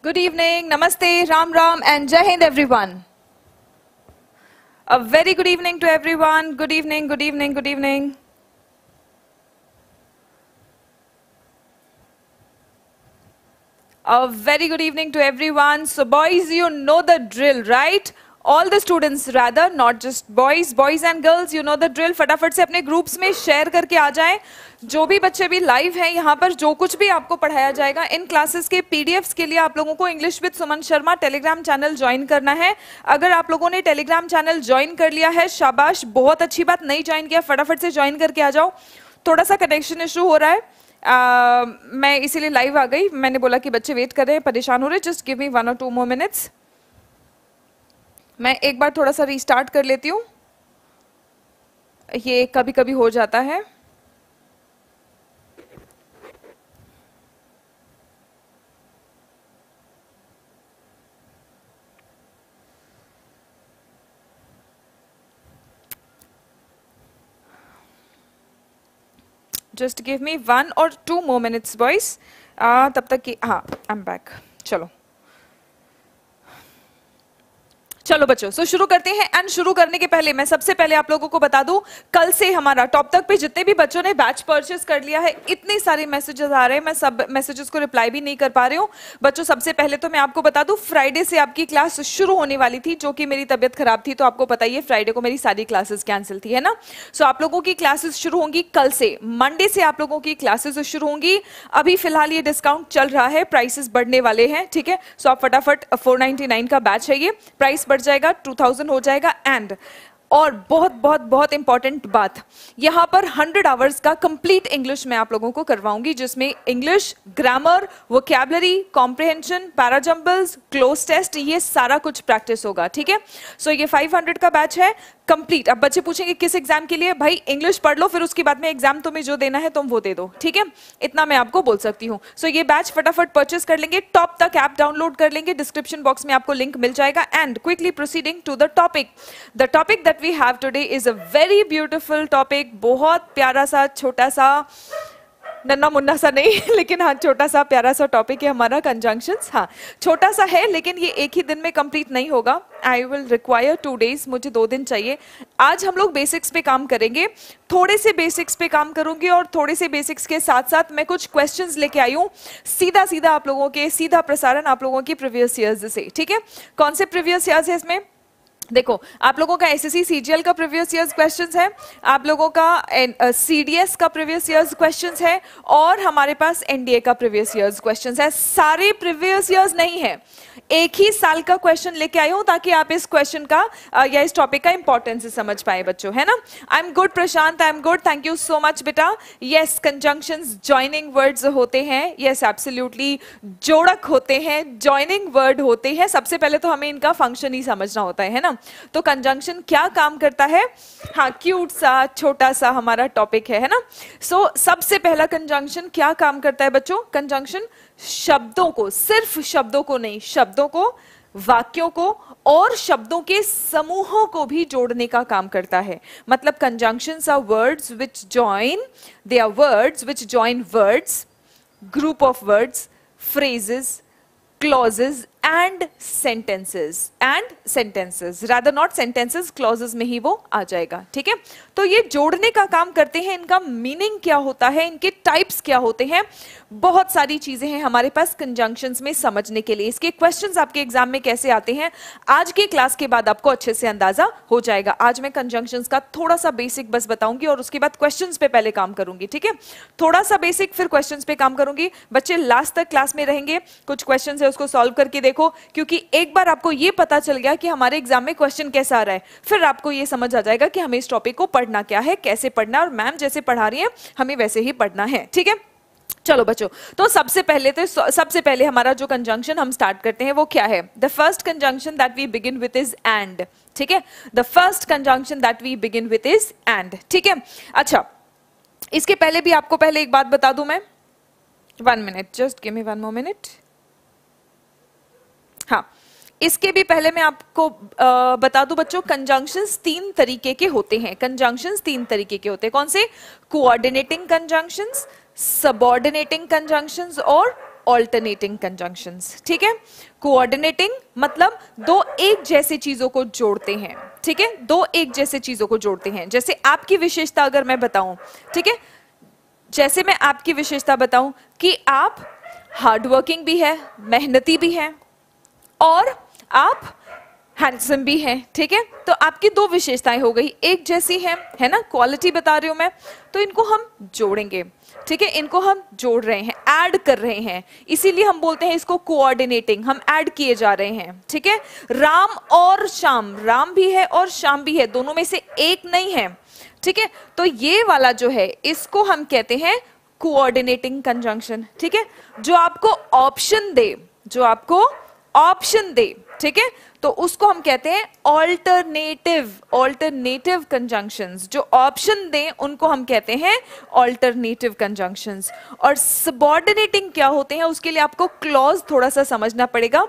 Good evening, Namaste, Ram Ram and Jai Hind everyone. A very good evening to everyone. Good evening, good evening, good evening. A very good evening to everyone. So boys, you know the drill, right? All the students rather not just boys boys and girls you know the drill फटाफट से अपने groups में share करके आ जाए जो भी बच्चे भी लाइव हैं यहाँ पर जो कुछ भी आपको पढ़ाया जाएगा इन क्लासेस के पीडीएफ्स के लिए आप लोगों को English with Suman Sharma Telegram channel join करना है अगर आप लोगों ने टेलीग्राम चैनल ज्वाइन कर लिया है शाबाश बहुत अच्छी बात नहीं ज्वाइन किया फटाफट से ज्वाइन करके आ जाओ थोड़ा सा कनेक्शन इशू हो रहा है uh, मैं इसीलिए लाइव आ गई मैंने बोला कि बच्चे वेट कर रहे हैं परेशान हो रहे just give me one or two more minutes मैं एक बार थोड़ा सा रिस्टार्ट कर लेती हूँ ये कभी कभी हो जाता है just give me one or two more minutes boys तब तक कि हाँ आई एम बैक चलो चलो बच्चों सो शुरू करते हैं एंड शुरू करने के पहले मैं सबसे पहले आप लोगों को बता दूं कल से हमारा टॉप तक पे जितने भी बच्चों ने बैच परचेस कर लिया है इतने सारे मैसेजेस आ रहे हैं मैं सब मैसेजेस को रिप्लाई भी नहीं कर पा रही हूँ बच्चों सबसे पहले तो मैं आपको बता दूं फ्राइडे से आपकी क्लास शुरू होने वाली थी जो कि मेरी तबियत खराब थी तो आपको पता ही है फ्राइडे को मेरी सारी क्लासेस कैंसिल थी है ना सो आप लोगों की क्लासेस शुरू होंगी कल से मंडे से आप लोगों की क्लासेस शुरू होंगी अभी फिलहाल ये डिस्काउंट चल रहा है प्राइसेस बढ़ने वाले हैं ठीक है सो आप फटाफट फोर का बैच है ये प्राइस बढ़ बढ़ जाएगा टू थाउजेंड हो जाएगा एंड और बहुत बहुत बहुत इंपॉर्टेंट बात यहां पर 100 आवर्स का कंप्लीट इंग्लिश मैं आप लोगों को करवाऊंगी जिसमें English grammar vocabulary comprehension parajumbles cloze test ये सारा कुछ प्रैक्टिस होगा ठीक है सो ये 500 का बैच है कंप्लीट अब बच्चे पूछेंगे किस एग्जाम के लिए भाई इंग्लिश पढ़ लो फिर उसके बाद में एग्जाम तुम्हें जो देना है तुम वो दे दो ठीक है इतना मैं आपको बोल सकती हूँ सो so, ये बैच फटाफट परचेस कर लेंगे टॉप तक ऐप डाउनलोड कर लेंगे डिस्क्रिप्शन बॉक्स में आपको लिंक मिल जाएगा and quickly proceeding to the topic the topic the that we have today is a very beautiful topic बहुत प्यारा सा छोटा सा नन्ना मुन्ना सा नहीं लेकिन हाँ छोटा सा प्यारा सा टॉपिक है हमारा कंजंक्शंस हाँ छोटा सा है लेकिन ये एक ही दिन में कंप्लीट नहीं होगा I will require two days मुझे दो दिन चाहिए आज हम लोग बेसिक्स पे काम करेंगे थोड़े से बेसिक्स पे काम करूंगी और थोड़े से बेसिक्स के साथ साथ मैं कुछ क्वेश्चंस लेके आई हूँ सीधा सीधा आप लोगों के सीधा प्रसारण आप लोगों की प्रीवियस ईयर्स से ठीक है कौन से प्रीवियस ईयर्स है इसमें देखो आप लोगों का एसएससी सीजीएल का प्रीवियस ईयर्स क्वेश्चंस है आप लोगों का सीडीएस का प्रीवियस ईयर्स क्वेश्चंस है और हमारे पास एनडीए का प्रीवियस ईयर्स क्वेश्चंस है सारे प्रीवियस ईयर्स नहीं है एक ही साल का क्वेश्चन लेके आई हूँ ताकि आप इस क्वेश्चन का या इस टॉपिक का इंपॉर्टेंस समझ पाए बच्चों है ना I am good Prashant I am good thank you so much बेटा यस कंजंक्शन ज्वाइनिंग वर्ड्स होते हैं यस एब्सोल्यूटली जोड़क होते हैं ज्वाइनिंग वर्ड होते हैं सबसे पहले तो हमें इनका फंक्शन ही समझना होता है, है ना तो कंजंक्शन क्या काम करता है हाँ क्यूट सा छोटा सा हमारा टॉपिक है है ना सो so, सबसे पहला कंजंक्शन क्या काम करता है बच्चों कंजंक्शन शब्दों को सिर्फ शब्दों को नहीं शब्दों को वाक्यों को और शब्दों के समूहों को भी जोड़ने का काम करता है मतलब conjunction are words which join they are words which join words group of words phrases clauses and sentences and sentences rather not sentences clauses में ही वो आ जाएगा ठीक है तो ये जोड़ने का काम करते हैं इनका मीनिंग क्या होता है इनके टाइप्स क्या होते हैं बहुत सारी चीजें हैं हमारे पास कंजंक्शन में समझने के लिए इसके क्वेश्चन आपके एग्जाम में कैसे आते हैं आज के क्लास के बाद आपको अच्छे से अंदाजा हो जाएगा आज मैं कंजंक्शन का थोड़ा सा बेसिक बस बताऊंगी और उसके बाद क्वेश्चन पे पहले काम करूंगी ठीक है थोड़ा सा बेसिक फिर क्वेश्चन पे काम करूंगी बच्चे लास्ट तक क्लास में रहेंगे कुछ क्वेश्चन है उसको सॉल्व करके देखो क्योंकि एक बार आपको ये पता चल गया कि हमारे एग्जाम में क्वेश्चन कैसा आ रहा है फिर आपको ये समझ आ जाएगा कि हमें इस टॉपिक को पढ़ना क्या है कैसे पढ़ना और मैम जैसे पढ़ा रही है हमें वैसे ही पढ़ना है ठीक है चलो बच्चों तो सबसे पहले तो सबसे पहले हमारा जो कंजंक्शन हम स्टार्ट करते हैं वो क्या है the first conjunction that we begin with is and ठीक है the first conjunction that we begin with is and ठीक है अच्छा इसके पहले भी आपको पहले एक बात बता दू मैं one minute just give me one more minute हाँ इसके भी पहले मैं आपको आ, बता दूं बच्चों कंजंक्शन तीन तरीके के होते हैं कंजंक्शन तीन तरीके के होते हैं कौन से कोऑर्डिनेटिंग कंजंक्शंस सबॉर्डिनेटिंग कंजंक्शन और ऑल्टरनेटिंग कंजंक्शन ठीक है कोऑर्डिनेटिंग मतलब दो एक जैसे चीजों को जोड़ते हैं ठीक है दो एक जैसे चीजों को जोड़ते हैं जैसे आपकी विशेषता अगर मैं बताऊं ठीक है जैसे मैं आपकी विशेषता बताऊं कि आप हार्डवर्किंग भी है मेहनती भी है और आप हैंडसम भी हैं ठीक है तो आपकी दो विशेषताएं हो गई एक जैसी है है ना क्वालिटी बता रही हूँ मैं तो इनको हम जोड़ेंगे ठीक है इनको हम जोड़ रहे हैं ऐड कर रहे हैं इसीलिए हम बोलते हैं इसको कोऑर्डिनेटिंग हम ऐड किए जा रहे हैं ठीक है राम और श्याम राम भी है और श्याम भी है दोनों में से एक नहीं है ठीक है तो ये वाला जो है इसको हम कहते हैं कोऑर्डिनेटिंग कंजंक्शन ठीक है जो आपको ऑप्शन दे जो आपको ऑप्शन दे ठीक है तो उसको हम कहते हैं ऑल्टरनेटिव ऑल्टरनेटिव कंजंक्शन जो ऑप्शन दें उनको हम कहते हैं ऑल्टरनेटिव कंजंक्शंस और सबॉर्डिनेटिंग क्या होते हैं उसके लिए आपको क्लॉज थोड़ा सा समझना पड़ेगा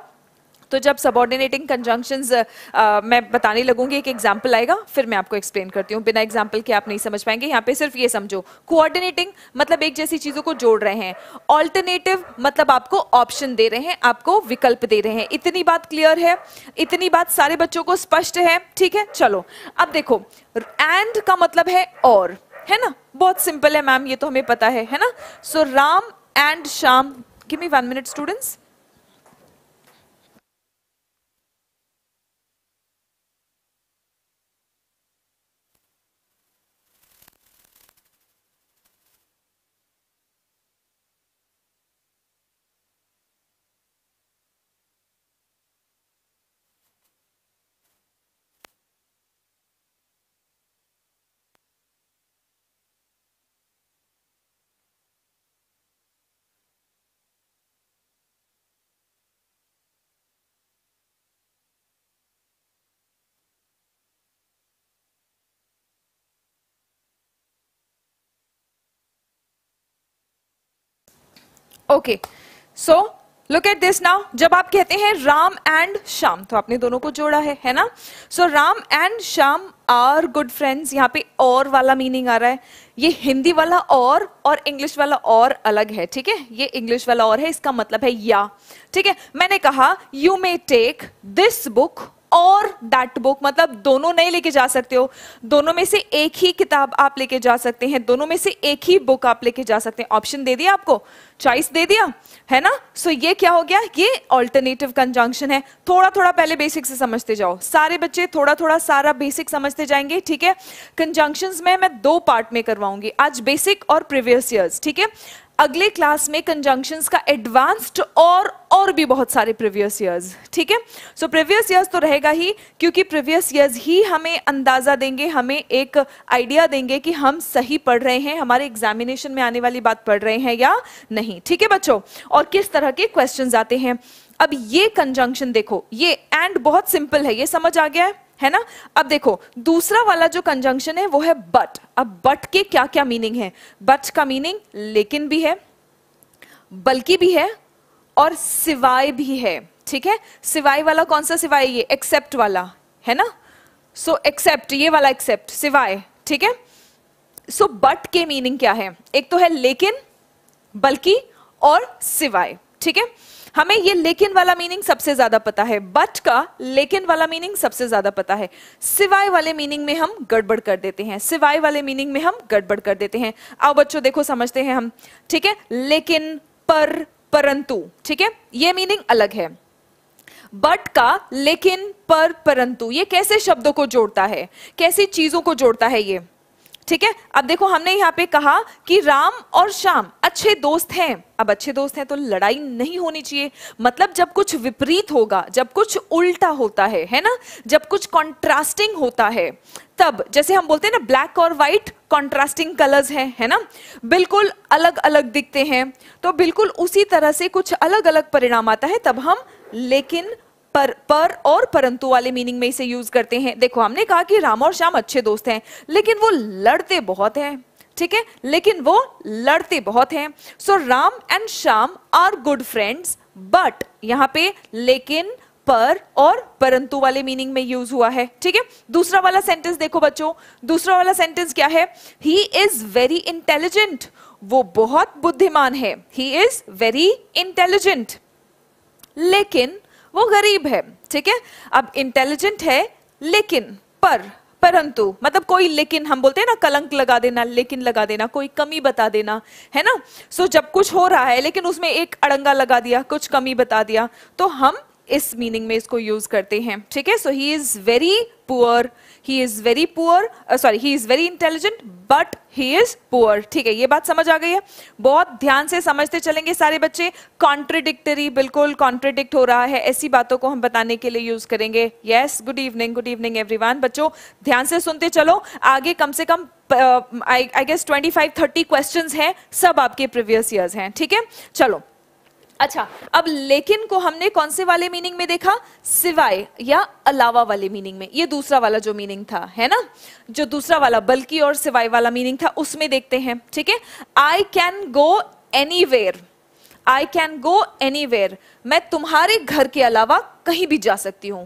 तो जब सबॉर्डिनेटिंग कंजंक्शन uh, uh, मैं बताने लगूंगी एक एग्जाम्पल आएगा फिर मैं आपको एक्सप्लेन करती हूँ बिना एग्जाम्पल के आप नहीं समझ पाएंगे यहाँ पे सिर्फ ये समझो कोऑर्डिनेटिंग मतलब एक जैसी चीज़ों को जोड़ रहे हैं ऑल्टरनेटिव मतलब आपको ऑप्शन दे रहे हैं आपको विकल्प दे रहे हैं इतनी बात क्लियर है इतनी बात सारे बच्चों को स्पष्ट है ठीक है चलो अब देखो एंड का मतलब है और है ना बहुत सिंपल है मैम ये तो हमें पता है है ना so so, Ram and Sham give me one minute students okay so look at this now जब आप कहते हैं राम एंड श्याम तो आपने दोनों को जोड़ा है है ना so so, Ram and Shyam are good friends यहाँ पे और वाला मीनिंग आ रहा है ये हिंदी वाला और और इंग्लिश वाला और अलग है ठीक है ये इंग्लिश वाला और है इसका मतलब है या ठीक है मैंने कहा you may take this book or that book मतलब दोनों नहीं लेके जा सकते हो दोनों में से एक ही किताब आप लेके जा सकते हैं दोनों में से एक ही बुक आप लेके जा सकते हैं ऑप्शन दे दिया आपको चॉइस दे दिया है ना सो so ये क्या हो गया ये ऑल्टरनेटिव कंजंक्शन है थोड़ा थोड़ा पहले बेसिक से समझते जाओ सारे बच्चे थोड़ा थोड़ा सारा बेसिक समझते जाएंगे ठीक है कंजंक्शन में मैं दो पार्ट में करवाऊंगी आज बेसिक और प्रीवियस ईयर्स ठीक है अगले क्लास में कंजंक्शंस का एडवांस्ड और और भी बहुत सारे प्रीवियस ईयर्स ठीक है सो प्रीवियस ईयर्स तो रहेगा ही क्योंकि प्रीवियस ईयर्स ही हमें अंदाज़ा देंगे हमें एक आइडिया देंगे कि हम सही पढ़ रहे हैं हमारे एग्जामिनेशन में आने वाली बात पढ़ रहे हैं या नहीं ठीक है बच्चों और किस तरह के क्वेश्चन आते हैं अब ये कंजंक्शन देखो ये एंड बहुत सिंपल है ये समझ आ गया है है ना अब देखो दूसरा वाला जो कंजंक्शन है वो है बट अब बट के क्या क्या मीनिंग है बट का मीनिंग लेकिन भी है बल्कि भी है और सिवाय भी है ठीक है सिवाय वाला कौन सा सिवाय ये एक्सेप्ट वाला है ना सो so, एक्सेप्ट ये वाला एक्सेप्ट सिवाय ठीक है सो so, बट के मीनिंग क्या है एक तो है लेकिन बल्कि और सिवाय ठीक है हमें ये लेकिन वाला मीनिंग सबसे ज्यादा पता है बट का लेकिन वाला मीनिंग सबसे ज्यादा पता है सिवाय वाले मीनिंग में हम गड़बड़ कर देते हैं सिवाय वाले मीनिंग में हम गड़बड़ कर देते हैं आओ बच्चों देखो समझते हैं हम ठीक है लेकिन पर परंतु ठीक है ये मीनिंग अलग है बट का लेकिन पर परंतु ये कैसे शब्दों को जोड़ता है कैसी चीजों को जोड़ता है ये ठीक है अब देखो हमने यहां पे कहा कि राम और श्याम अच्छे दोस्त हैं अब अच्छे दोस्त हैं तो लड़ाई नहीं होनी चाहिए मतलब जब कुछ विपरीत होगा जब कुछ उल्टा होता है है ना जब कुछ कॉन्ट्रास्टिंग होता है तब जैसे हम बोलते हैं ना ब्लैक और व्हाइट कॉन्ट्रास्टिंग कलर्स हैं है ना बिल्कुल अलग अलग दिखते हैं तो बिल्कुल उसी तरह से कुछ अलग अलग परिणाम आता है तब हम लेकिन पर पर और परंतु वाले मीनिंग में इसे यूज करते हैं देखो हमने कहा कि राम और श्याम अच्छे दोस्त हैं लेकिन वो लड़ते बहुत हैं ठीक है लेकिन वो लड़ते बहुत हैं so so, Ram and Shyam are good friends but यहां पे लेकिन पर और परंतु वाले मीनिंग में यूज हुआ है ठीक है दूसरा वाला सेंटेंस देखो बच्चों दूसरा वाला सेंटेंस क्या है ही इज वेरी इंटेलिजेंट वो बहुत बुद्धिमान है ही इज वेरी इंटेलिजेंट लेकिन वो गरीब है ठीक है अब इंटेलिजेंट है लेकिन पर परंतु मतलब कोई लेकिन हम बोलते हैं ना कलंक लगा देना लेकिन लगा देना कोई कमी बता देना है ना सो so, जब कुछ हो रहा है लेकिन उसमें एक अड़ंगा लगा दिया कुछ कमी बता दिया तो हम इस मीनिंग में इसको यूज करते हैं ठीक है so he is very poor he is very poor sorry he is very intelligent but he is poor ठीक है ये बात समझ आ गई है बहुत ध्यान से समझते चलेंगे सारे बच्चे कॉन्ट्रडिक्टरी बिल्कुल कॉन्ट्रडिक्ट हो रहा है ऐसी बातों को हम बताने के लिए यूज करेंगे yes good evening good evening everyone बच्चों ध्यान से सुनते चलो आगे कम से कम I guess twenty five thirty question है सब आपके प्रीवियस ईयर्स हैं ठीक है चलो अच्छा अब लेकिन को हमने कौन से वाले मीनिंग में देखा सिवाय या अलावा वाले मीनिंग में ये दूसरा वाला जो मीनिंग था है ना जो दूसरा वाला बल्कि और सिवाय वाला मीनिंग था उसमें देखते हैं ठीक है I can go anywhere I can go anywhere मैं तुम्हारे घर के अलावा कहीं भी जा सकती हूं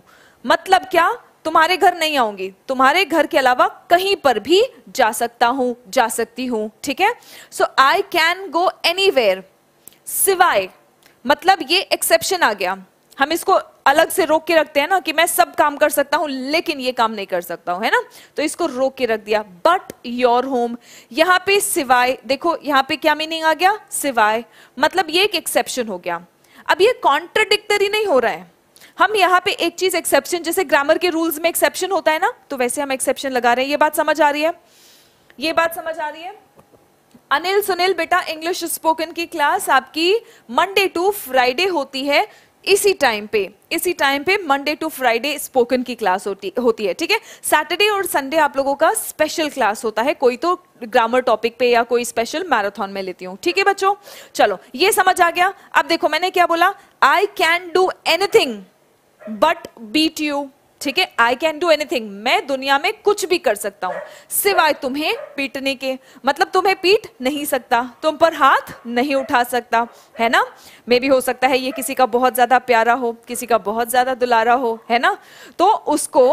मतलब क्या तुम्हारे घर नहीं आऊंगी तुम्हारे घर के अलावा कहीं पर भी जा सकता हूं जा सकती हूं ठीक है so I can go anywhere सिवाय मतलब ये एक्सेप्शन आ गया हम इसको अलग से रोक के रखते हैं ना कि मैं सब काम कर सकता हूं लेकिन ये काम नहीं कर सकता हूं है ना तो इसको रोक के रख दिया बट योर होम यहाँ पे सिवाय देखो यहाँ पे क्या मीनिंग आ गया सिवाय मतलब ये एक एक्सेप्शन हो गया अब ये कॉन्ट्रडिक्टरी नहीं हो रहा है हम यहाँ पे एक चीज एक्सेप्शन जैसे ग्रामर के रूल्स में एक्सेप्शन होता है ना तो वैसे हम एक्सेप्शन लगा रहे हैं ये बात समझ आ रही है ये बात समझ आ रही है अनिल सुनील बेटा इंग्लिश स्पोकन की क्लास आपकी मंडे टू फ्राइडे होती है इसी टाइम पे इसी टाइम पे मंडे टू फ्राइडे स्पोकन की क्लास होती होती है ठीक है सैटरडे और संडे आप लोगों का स्पेशल क्लास होता है कोई तो ग्रामर टॉपिक पे या कोई स्पेशल मैराथन में लेती हूँ ठीक है बच्चों चलो ये समझ आ गया अब देखो मैंने क्या बोला I can do anything but beat you ठीक है आई कैन डू एनीथिंग मैं दुनिया में कुछ भी कर सकता हूं सिवाय तुम्हें पीटने के मतलब तुम्हें पीट नहीं सकता तुम पर हाथ नहीं उठा सकता है ना मे भी हो सकता है ये किसी का बहुत ज्यादा प्यारा हो किसी का बहुत ज्यादा दुलारा हो है ना तो उसको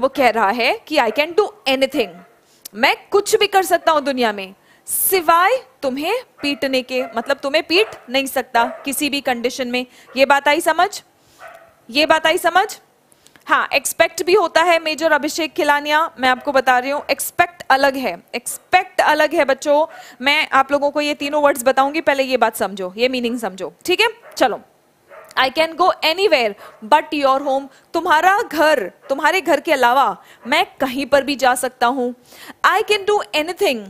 वो कह रहा है कि आई कैन डू एनीथिंग मैं कुछ भी कर सकता हूं दुनिया में सिवाय तुम्हें पीटने के मतलब तुम्हें पीट नहीं सकता किसी भी कंडीशन में ये बात आई समझ ये बात आई समझ हाँ एक्सपेक्ट भी होता है मेजर अभिषेक खिलानिया मैं आपको बता रही हूँ एक्सपेक्ट अलग है एक्सपेक्ट अलग है बच्चों मैं आप लोगों को ये तीनों वर्ड्स बताऊंगी पहले ये बात समझो ये मीनिंग समझो ठीक है चलो I can go anywhere but your home तुम्हारा घर तुम्हारे घर के अलावा मैं कहीं पर भी जा सकता हूँ आई कैन डू एनीथिंग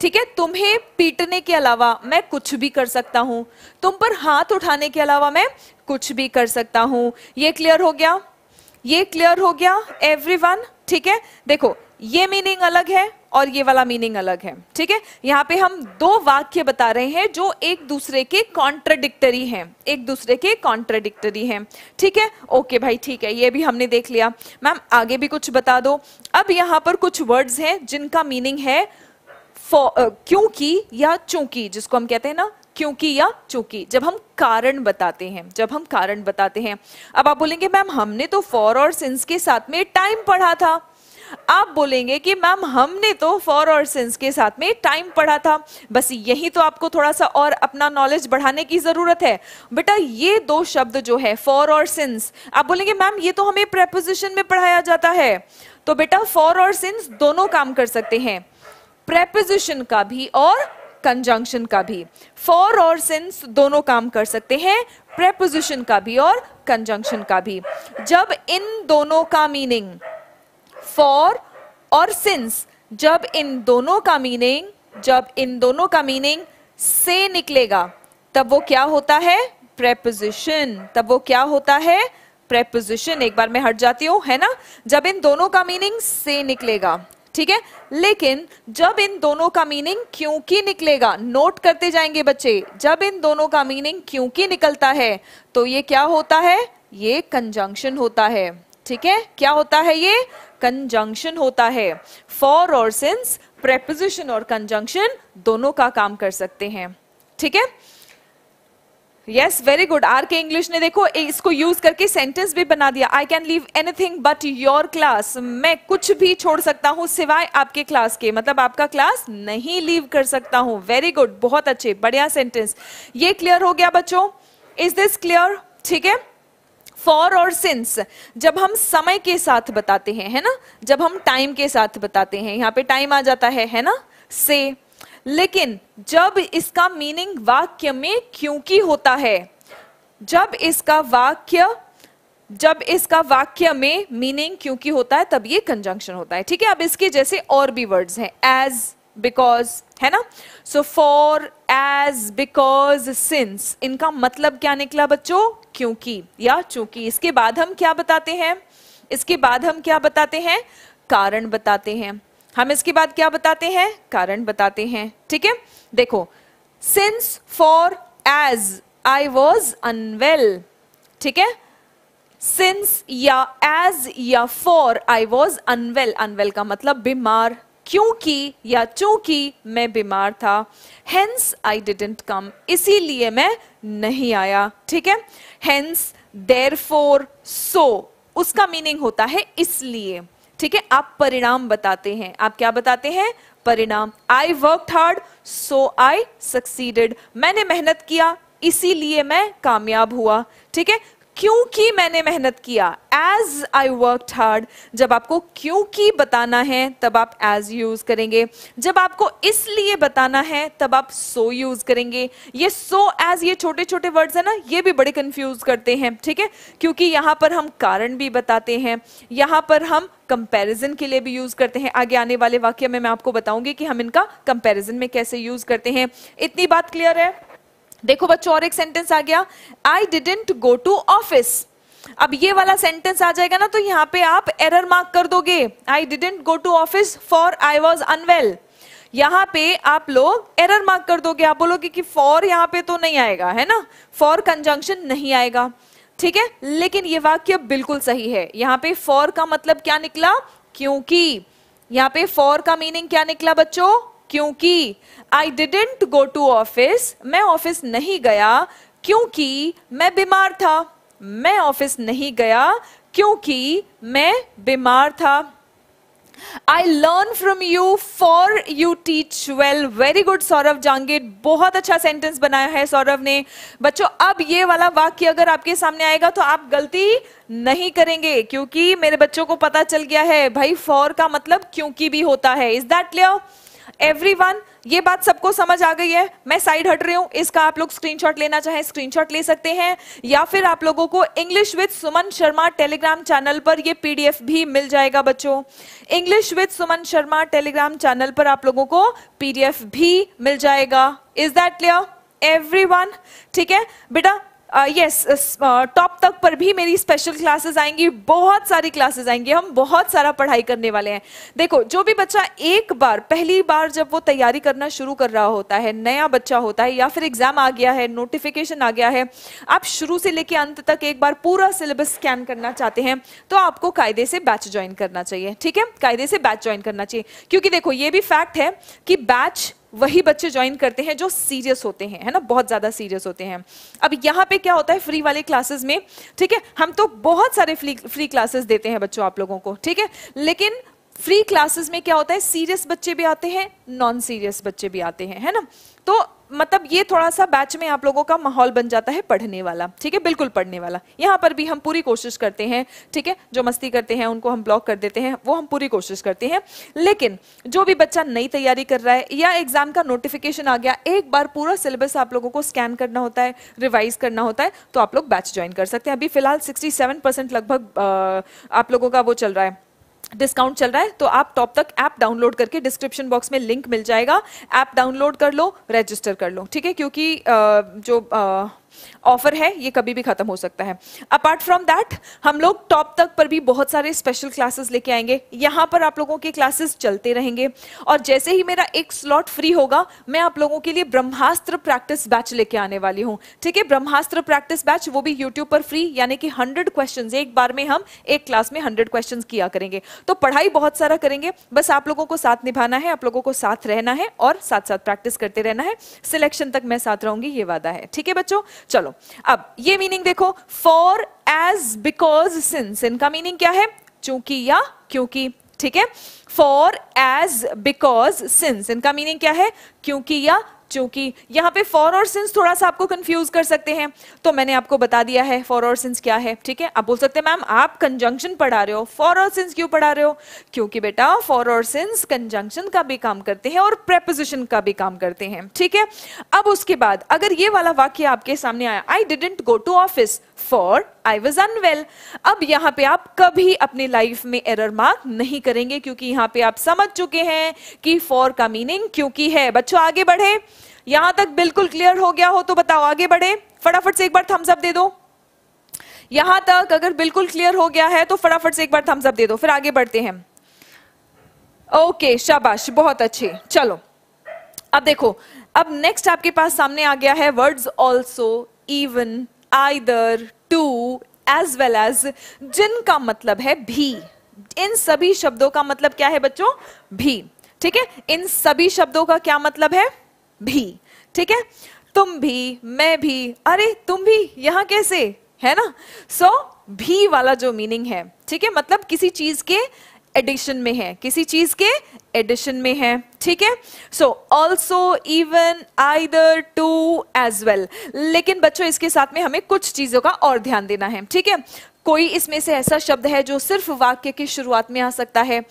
ठीक है तुम्हें पीटने के अलावा मैं कुछ भी कर सकता हूँ तुम पर हाथ उठाने के अलावा मैं कुछ भी कर सकता हूँ ये क्लियर हो गया ये क्लियर हो गया एवरीवन ठीक है देखो ये मीनिंग अलग है और ये वाला मीनिंग अलग है ठीक है यहाँ पे हम दो वाक्य बता रहे हैं जो एक दूसरे के कॉन्ट्रडिक्टरी हैं एक दूसरे के कॉन्ट्रडिक्टरी हैं ठीक है ओके भाई ठीक है ये भी हमने देख लिया मैम आगे भी कुछ बता दो अब यहाँ पर कुछ वर्ड्स हैं जिनका मीनिंग है क्योंकि या चूंकि जिसको हम कहते हैं ना क्योंकि या चूंकि जब हम कारण बताते हैं जब हम कारण बताते हैं अब आप बोलेंगे मैम हमने तो फॉर और सिंस के साथ में टाइम पढ़ा था आप बोलेंगे कि मैम हमने तो फॉर और सिंस के साथ में टाइम पढ़ा था बस यही तो आपको थोड़ा सा और अपना नॉलेज बढ़ाने की ज़रूरत है बेटा ये दो शब्द जो है फॉर और सिंस आप बोलेंगे मैम ये तो हमें प्रेपोजिशन में पढ़ाया जाता है तो बेटा फॉर और सिंस दोनों काम कर सकते हैं प्रेपोजिशन का भी और कंजंक्शन का भी फॉर और सिंस दोनों काम कर सकते हैं प्रेपोजिशन का भी और कंजंक्शन का भी जब इन दोनों का मीनिंग फॉर और सिंस जब इन दोनों का मीनिंग जब इन दोनों का मीनिंग से निकलेगा तब वो क्या होता है प्रेपोजिशन तब वो क्या होता है प्रेपोजिशन एक बार मैं हट जाती हूं है ना जब इन दोनों का मीनिंग से निकलेगा ठीक है लेकिन जब इन दोनों का मीनिंग क्योंकि निकलेगा नोट करते जाएंगे बच्चे जब इन दोनों का मीनिंग क्योंकि निकलता है तो ये क्या होता है ये कंजंक्शन होता है ठीक है क्या होता है ये कंजंक्शन होता है फॉर और सिंस प्रेपोजिशन और कंजंक्शन दोनों का काम कर सकते हैं ठीक है yes very good R K English ने देखो इसको यूज करके सेंटेंस भी बना दिया I can leave anything but your class मैं कुछ भी छोड़ सकता हूँ सिवाय आपके क्लास के मतलब आपका क्लास नहीं लीव कर सकता हूँ वेरी गुड बहुत अच्छे बढ़िया सेंटेंस ये क्लियर हो गया बच्चों इज दिस क्लियर ठीक है फॉर और सिंस जब हम समय के साथ बताते हैं है ना जब हम टाइम के साथ बताते हैं यहाँ पे टाइम आ जाता है है ना से लेकिन जब इसका मीनिंग वाक्य में क्योंकि होता है जब इसका वाक्य जब इसका वाक्य में मीनिंग क्योंकि होता है तब ये कंजंक्शन होता है ठीक है अब इसके जैसे और भी वर्ड्स हैं एज बिकॉज है ना so for as because since इनका मतलब क्या निकला बच्चों क्योंकि या चूंकि इसके बाद हम क्या बताते हैं इसके बाद हम क्या बताते हैं कारण बताते हैं हम इसके बाद क्या बताते हैं कारण बताते हैं ठीक है देखो since for as I was unwell ठीक है सिंस या एज या for I was unwell unwell का मतलब बीमार क्योंकि या चूंकि मैं बीमार था हेंस आई डिडेंट कम इसीलिए मैं नहीं आया ठीक है हेंस देर फोर सो उसका मीनिंग होता है इसलिए ठीक है आप परिणाम बताते हैं आप क्या बताते हैं परिणाम I work hard so I succeeded मैंने मेहनत किया इसीलिए मैं कामयाब हुआ ठीक है क्योंकि मैंने मेहनत किया एज आई वर्क हार्ड जब आपको क्योंकि बताना है तब आप एज यूज करेंगे जब आपको इसलिए बताना है तब आप सो so यूज करेंगे ये सो so एज ये छोटे छोटे वर्ड्स है ना ये भी बड़े कंफ्यूज करते हैं ठीक है क्योंकि यहां पर हम कारण भी बताते हैं यहां पर हम कंपैरिजन के लिए भी यूज करते हैं आगे आने वाले वाक्य में मैं आपको बताऊंगी कि हम इनका कंपैरिजन में कैसे यूज करते हैं इतनी बात क्लियर है देखो बच्चों और एक सेंटेंस आ गया I didn't go to office अब ये वाला सेंटेंस आ जाएगा ना तो यहाँ पे आप एरर मार्क कर दोगे I didn't go to office for I was unwell यहां पे आप लोग एरर मार्क कर दोगे आप बोलोगे कि फॉर यहाँ पे तो नहीं आएगा है ना फॉर कंजंक्शन नहीं आएगा ठीक है लेकिन ये वाक्य बिल्कुल सही है यहाँ पे फॉर का मतलब क्या निकला क्योंकि यहाँ पे फॉर का मीनिंग क्या निकला बच्चों क्योंकि I didn't go to office मैं ऑफिस नहीं गया क्योंकि मैं बीमार था मैं ऑफिस नहीं गया क्योंकि मैं बीमार था I learn from you for you teach well very good Saurabh Jangir बहुत अच्छा सेंटेंस बनाया है सौरभ ने बच्चों अब ये वाला वाक्य अगर आपके सामने आएगा तो आप गलती नहीं करेंगे क्योंकि मेरे बच्चों को पता चल गया है भाई फॉर का मतलब क्योंकि भी होता है इज दैट क्लियर एवरीवन ये बात सबको समझ आ गई है मैं साइड हट रही हूं इसका आप लोग स्क्रीनशॉट लेना चाहें स्क्रीनशॉट ले सकते हैं या फिर आप लोगों को English with Suman Sharma Telegram channel पर ये पीडीएफ भी मिल जाएगा बच्चों English with Suman Sharma Telegram channel पर आप लोगों को पीडीएफ भी मिल जाएगा इज दैट क्लियर वन ठीक है बेटा yes uh, top uh, uh, तक पर भी मेरी स्पेशल क्लासेस आएंगी बहुत सारी क्लासेस आएंगी हम बहुत सारा पढ़ाई करने वाले हैं देखो जो भी बच्चा एक बार पहली बार जब वो तैयारी करना शुरू कर रहा होता है नया बच्चा होता है या फिर एग्जाम आ गया है नोटिफिकेशन आ गया है आप शुरू से लेके अंत तक एक बार पूरा सिलेबस स्कैन करना चाहते हैं तो आपको कायदे से बैच ज्वाइन करना चाहिए ठीक है कायदे से बैच ज्वाइन करना चाहिए क्योंकि देखो ये भी फैक्ट है कि बैच वही बच्चे ज्वाइन करते हैं जो सीरियस होते हैं है ना बहुत ज़्यादा सीरियस होते हैं अब यहाँ पे क्या होता है फ्री वाले क्लासेस में ठीक है हम तो बहुत सारे फ्री फ्री क्लासेस देते हैं बच्चों आप लोगों को ठीक है लेकिन फ्री क्लासेस में क्या होता है सीरियस बच्चे भी आते हैं नॉन सीरियस बच्चे भी आते हैं है ना तो मतलब ये थोड़ा सा बैच में आप लोगों का माहौल बन जाता है पढ़ने वाला ठीक है बिल्कुल पढ़ने वाला यहाँ पर भी हम पूरी कोशिश करते हैं ठीक है जो मस्ती करते हैं उनको हम ब्लॉक कर देते हैं वो हम पूरी कोशिश करते हैं लेकिन जो भी बच्चा नई तैयारी कर रहा है या एग्जाम का नोटिफिकेशन आ गया एक बार पूरा सिलेबस आप लोगों को स्कैन करना होता है रिवाइज करना होता है तो आप लोग बैच ज्वाइन कर सकते हैं अभी फिलहाल सिक्सटी लगभग आप लोगों का वो चल रहा है डिस्काउंट चल रहा है तो आप टॉप तक ऐप डाउनलोड करके डिस्क्रिप्शन बॉक्स में लिंक मिल जाएगा ऐप डाउनलोड कर लो रजिस्टर कर लो ठीक है क्योंकि जो ऑफर है ये कभी भी खत्म हो सकता है अपार्ट फ्रॉम दैट हम लोग टॉप तक पर भी बहुत सारे स्पेशल क्लासेस लेके आएंगे यहां पर आप लोगों के क्लासेस चलते रहेंगे और जैसे ही मेरा एक स्लॉट फ्री होगा मैं आप लोगों के लिए ब्रह्मास्त्र प्रैक्टिस बैच लेके आने वाली हूँ ठीक है ब्रह्मास्त्र प्रैक्टिस बैच वो भी यूट्यूब पर फ्री यानी कि हंड्रेड क्वेश्चन एक बार में हम एक क्लास में हंड्रेड क्वेश्चन किया करेंगे तो पढ़ाई बहुत सारा करेंगे बस आप लोगों को साथ निभाना है आप लोगों को साथ रहना है और साथ साथ प्रैक्टिस करते रहना है सिलेक्शन तक मैं साथ रहूंगी ये वादा है ठीक है बच्चों चलो अब ये मीनिंग देखो फॉर एज बिकॉज सिंस इनका मीनिंग क्या है चूंकि या क्योंकि ठीक है फॉर एज बिकॉज सिंस इनका मीनिंग क्या है क्योंकि या चूंकि यहाँ पे फॉर और सिंस थोड़ा सा आपको कंफ्यूज कर सकते हैं तो मैंने आपको बता दिया है फॉर और सिंस क्या है ठीक है आप बोल सकते हैं मैम आप कंजंक्शन पढ़ा रहे हो फॉर और सिंस क्यों पढ़ा रहे हो क्योंकि बेटा फॉर और सिंस कंजंक्शन का भी काम करते हैं और प्रेपोजिशन का भी काम करते हैं ठीक है अब उसके बाद अगर ये वाला वाक्य आपके सामने आया I didn't go to office for I was unwell अब यहाँ पे आप कभी अपनी लाइफ में एरर मार्क नहीं करेंगे क्योंकि यहाँ पे आप समझ चुके हैं कि फॉर का मीनिंग क्योंकि है बच्चों आगे बढ़े यहां तक बिल्कुल क्लियर हो गया हो तो बताओ आगे बढ़े फटाफट से एक बार थम्सअप दे दो यहां तक अगर बिल्कुल क्लियर हो गया है तो फटाफट से एक बार थम्सअप दे दो फिर आगे बढ़ते हैं ओके शाबाश बहुत अच्छे चलो अब देखो अब नेक्स्ट आपके पास सामने आ गया है words also even either too as well as जिन का मतलब है भी इन सभी शब्दों का मतलब क्या है बच्चों भी ठीक है इन सभी शब्दों का क्या मतलब है भी ठीक है तुम भी मैं भी अरे तुम भी यहां कैसे है ना सो so, भी वाला जो मीनिंग है ठीक है मतलब किसी चीज के एडिशन में है किसी चीज के एडिशन में है ठीक है so also even either too as well लेकिन बच्चों इसके साथ में हमें कुछ चीजों का और ध्यान देना है ठीक है कोई इसमें से ऐसा शब्द है जो सिर्फ वाक्य की शुरुआत में आ सकता है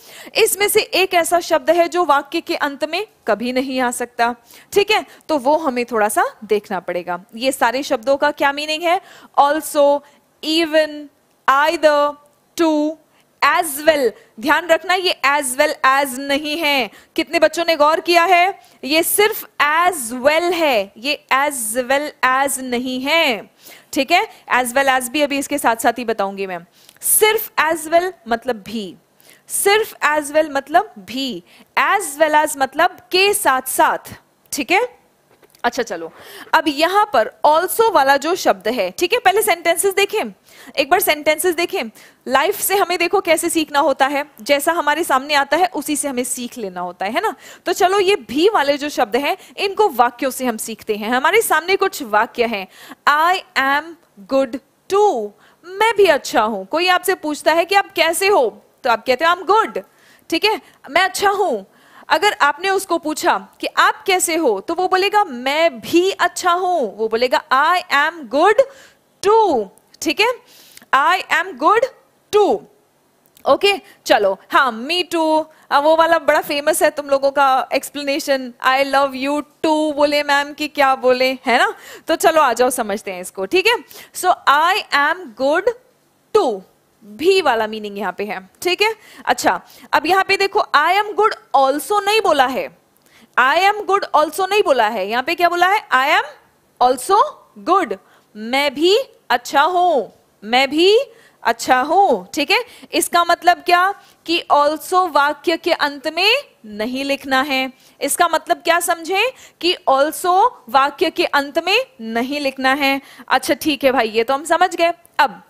इसमें से एक ऐसा शब्द है जो वाक्य के अंत में कभी नहीं आ सकता ठीक है तो वो हमें थोड़ा सा देखना पड़ेगा ये सारे शब्दों का क्या मीनिंग है also even I too as well well. ध्यान रखना ये एज वेल एज नहीं है कितने बच्चों ने गौर किया है ये सिर्फ एज वेल well है ये एज वेल एज नहीं है ठीक है एज वेल एज भी अभी इसके साथ साथ ही बताऊंगी मैं सिर्फ एज वेल well, मतलब भी सिर्फ एज वेल मतलब भी एज वेल एज मतलब के साथ साथ ठीक है अच्छा चलो अब यहां पर ऑल्सो वाला जो शब्द है ठीक है पहले सेंटेंसेस देखें एक बार सेंटेंसेस देखें लाइफ से हमें देखो कैसे सीखना होता है जैसा हमारे सामने आता है उसी से हमें सीख लेना होता है ना तो चलो ये भी वाले जो शब्द हैं इनको वाक्यों से हम सीखते हैं हमारे सामने कुछ वाक्य हैं आई एम गुड टू मैं भी अच्छा हूं कोई आपसे पूछता है कि आप कैसे हो तो आप कहते हो आई एम गुड ठीक है मैं अच्छा हूं अगर आपने उसको पूछा कि आप कैसे हो तो वो बोलेगा मैं भी अच्छा हूं वो बोलेगा आई एम गुड टू ठीक है I am good too okay चलो हाँ मी टू हाँ, वो वाला बड़ा फेमस है तुम लोगों का explanation I love you too बोले मैम कि क्या बोले है ना तो चलो आ जाओ समझते हैं इसको ठीक है so I am good too भी वाला मीनिंग यहां पे है ठीक है अच्छा अब यहां पे देखो आई एम गुड ऑल्सो नहीं बोला है आई एम गुड ऑल्सो नहीं बोला है यहां पे क्या बोला है आई एम ऑल्सो गुड मैं भी अच्छा हूं मैं भी अच्छा हूं ठीक है इसका मतलब क्या कि ऑल्सो वाक्य के अंत में नहीं लिखना है इसका मतलब क्या समझे कि ऑल्सो वाक्य के अंत में नहीं लिखना है अच्छा ठीक है भाई ये तो हम समझ गए अब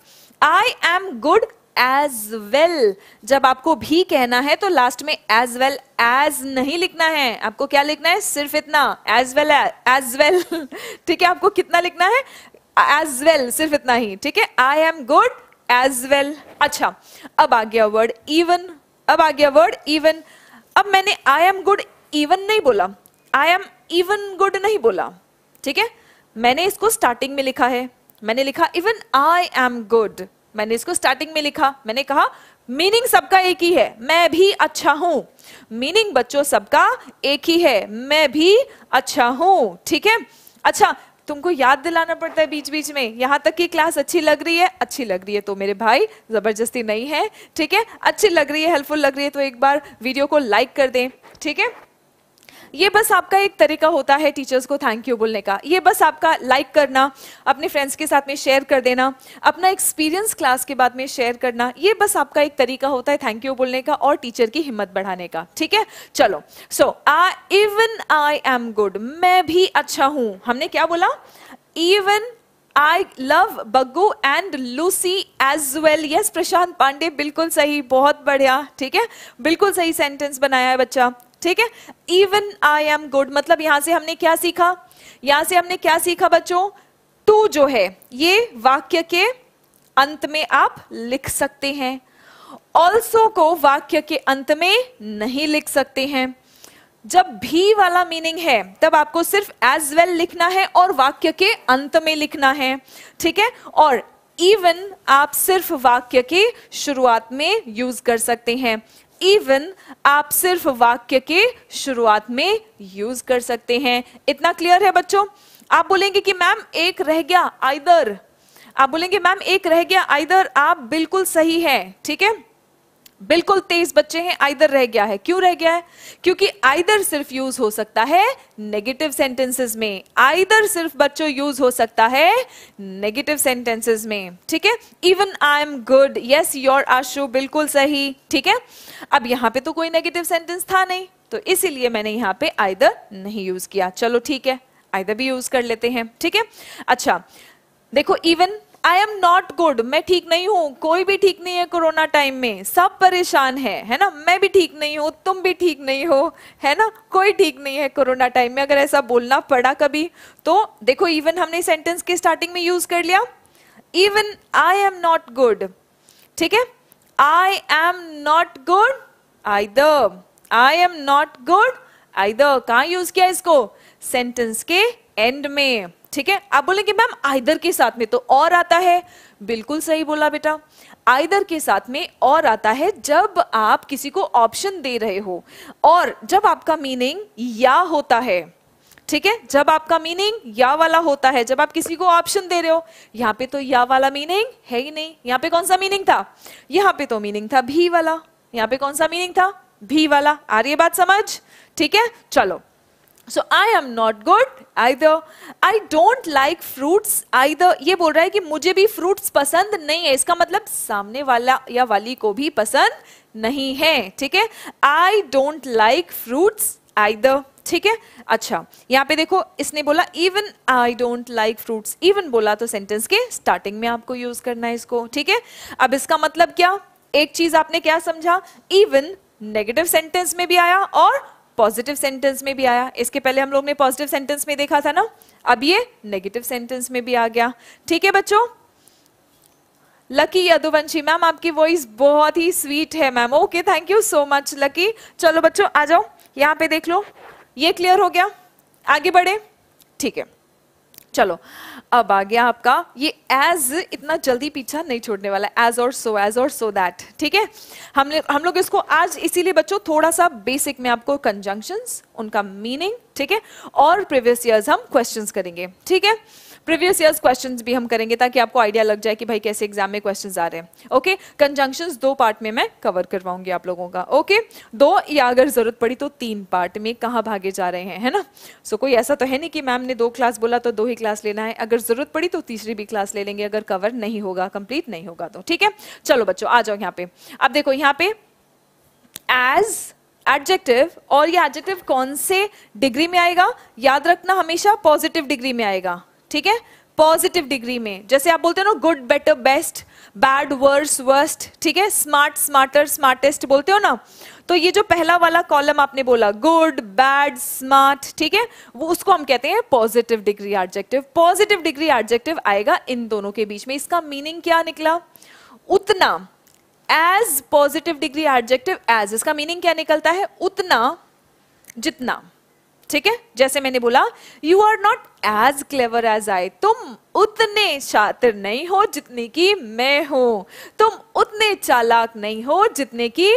I am good as well जब आपको भी कहना है तो लास्ट में एज वेल एज नहीं लिखना है आपको क्या लिखना है सिर्फ इतना एज वेल एज वेल ठीक है आपको कितना लिखना है एज वेल well, सिर्फ इतना ही ठीक है I am good as well अच्छा अब आ गया वर्ड इवन अब आ गया वर्ड इवन अब मैंने आई एम गुड इवन नहीं बोला आई एम इवन गुड नहीं बोला ठीक है मैंने इसको स्टार्टिंग में लिखा है मैंने लिखा इवन आई एम गुड मैंने इसको स्टार्टिंग में लिखा मैंने कहा मीनिंग सबका एक ही है मैं भी अच्छा हूं मीनिंग बच्चों सबका एक ही है मैं भी अच्छा हूं ठीक है अच्छा तुमको याद दिलाना पड़ता है बीच बीच में यहाँ तक कि क्लास अच्छी लग रही है अच्छी लग रही है तो मेरे भाई जबरदस्ती नहीं है ठीक है अच्छी लग रही है हेल्पफुल लग रही है तो एक बार वीडियो को लाइक कर दें ठीक है ये बस आपका एक तरीका होता है टीचर्स को थैंक यू बोलने का ये बस आपका लाइक like करना अपने फ्रेंड्स के साथ में शेयर कर देना अपना एक्सपीरियंस क्लास के बाद में शेयर करना ये बस आपका एक तरीका होता है थैंक यू बोलने का और टीचर की हिम्मत बढ़ाने का ठीक है चलो so I even I am good मैं भी अच्छा हूं हमने क्या बोला even I love Baggu and Lucy as well yes Prashant Pandey बिल्कुल सही बहुत बढ़िया ठीक है बिल्कुल सही सेंटेंस बनाया है बच्चा ठीक है इवन आई एम गुड मतलब यहां से हमने क्या सीखा यहां से हमने क्या सीखा बच्चों टू जो है ये वाक्य के अंत में आप लिख सकते हैं ऑल्सो को वाक्य के अंत में नहीं लिख सकते हैं जब भी वाला मीनिंग है तब आपको सिर्फ एज वेल well लिखना है और वाक्य के अंत में लिखना है ठीक है और इवन आप सिर्फ वाक्य के शुरुआत में यूज कर सकते हैं इवन आप सिर्फ वाक्य के शुरुआत में यूज कर सकते हैं इतना क्लियर है बच्चों आप बोलेंगे कि मैम एक रह गया आइदर आप बोलेंगे मैम एक रह गया आइदर आप बिल्कुल सही है ठीक है बिल्कुल तेईस बच्चे हैं आइदर रह गया है क्यों रह गया है क्योंकि आइदर सिर्फ यूज हो सकता है नेगेटिव सेंटेंसेस में आइदर सिर्फ बच्चों यूज हो सकता है नेगेटिव सेंटेंसेस में ठीक है even I am good yes your Ashu बिल्कुल सही ठीक है अब यहां पे तो कोई नेगेटिव सेंटेंस था नहीं तो इसीलिए मैंने यहां पे आइदर नहीं यूज किया चलो ठीक है आइदर भी यूज कर लेते हैं ठीक है अच्छा देखो even I am not good मैं ठीक नहीं हूं कोई भी ठीक नहीं है कोरोना टाइम में सब परेशान है है ना मैं भी ठीक नहीं हूं तुम भी ठीक नहीं हो है ना कोई ठीक नहीं है कोरोना टाइम में अगर ऐसा बोलना पड़ा कभी तो देखो इवन हमने सेंटेंस के स्टार्टिंग में यूज कर लिया even I am not good ठीक है I am not good I the I am not good I the कहा यूज किया इसको सेंटेंस के एंड में ठीक है आप बोलेंगे मैम आइदर के साथ में तो और आता है बिल्कुल सही बोला बेटा आइदर के साथ में और आता है जब आप किसी को ऑप्शन दे रहे हो और जब आपका मीनिंग या होता है ठीक है जब आपका मीनिंग या वाला होता है जब आप किसी को ऑप्शन दे रहे हो यहां पे तो या वाला मीनिंग है ही नहीं यहां पे कौन सा मीनिंग था यहां पे तो मीनिंग था भी वाला यहां पे कौन सा मीनिंग था भी वाला आ रही है बात समझ ठीक है चलो so I am not good either I don't like fruits either ये बोल रहा है कि मुझे भी फ्रूट्स पसंद नहीं है इसका मतलब सामने वाला या वाली को भी पसंद नहीं है ठीक है I don't like fruits either ठीक है अच्छा यहाँ पे देखो इसने बोला even I don't like fruits even बोला तो सेंटेंस के स्टार्टिंग में आपको यूज करना है इसको ठीक है अब इसका मतलब क्या एक चीज आपने क्या समझा इवन नेगेटिव सेंटेंस में भी आया और पॉजिटिव सेंटेंस में भी आया इसके पहले हम लोग ने पॉजिटिव सेंटेंस में देखा था ना अब ये नेगेटिव सेंटेंस में भी आ गया ठीक है बच्चों लकी यदुवंशी मैम आपकी वॉइस बहुत ही स्वीट है ma'am okay thank you so much Lucky चलो बच्चों आ जाओ यहां पे देख लो ये क्लियर हो गया आगे बढ़े ठीक है चलो अब आ गया आपका ये एज इतना जल्दी पीछा नहीं छोड़ने वाला एज और सो एज और सो दैट ठीक है हम हम लोग इसको आज इसीलिए बच्चों थोड़ा सा बेसिक में आपको कंजंक्शंस उनका मीनिंग ठीक है और प्रीवियस ईयर्स हम क्वेश्चंस करेंगे ठीक है प्रीवियस ईयर्स क्वेश्चन भी हम करेंगे ताकि आपको आइडिया लग जाए कि भाई कैसे एग्जाम में क्वेश्चन आ रहे हैं ओके okay? कंजंक्शन दो पार्ट में मैं कवर करवाऊंगी आप लोगों का ओके okay? दो या अगर जरूरत पड़ी तो तीन पार्ट में कहाँ भागे जा रहे हैं है ना सो so, कोई ऐसा तो है नहीं कि मैम ने दो क्लास बोला तो दो ही क्लास लेना है अगर जरूरत पड़ी तो तीसरी भी क्लास ले लेंगे अगर कवर नहीं होगा कंप्लीट नहीं होगा तो ठीक है चलो बच्चों आ जाओ यहाँ पे अब देखो यहाँ पे एज एडजेक्टिव और ये एडजेक्टिव कौन से डिग्री में आएगा याद रखना हमेशा पॉजिटिव डिग्री में आएगा ठीक है पॉजिटिव डिग्री में जैसे आप बोलते हो ना good better best bad worse worst ठीक है स्मार्ट स्मार्टर स्मार्टेस्ट बोलते हो ना तो ये जो पहला वाला कॉलम आपने बोला गुड बैड स्मार्ट ठीक है वो उसको हम कहते हैं positive degree objective positive degree objective आएगा इन दोनों के बीच में इसका मीनिंग क्या निकला उतना as positive degree objective as इसका मीनिंग क्या निकलता है उतना जितना ठीक है जैसे मैंने बोला you are not as clever as I तुम उतने शातिर नहीं हो जितने की मैं हूं तुम उतने चालाक नहीं हो जितने की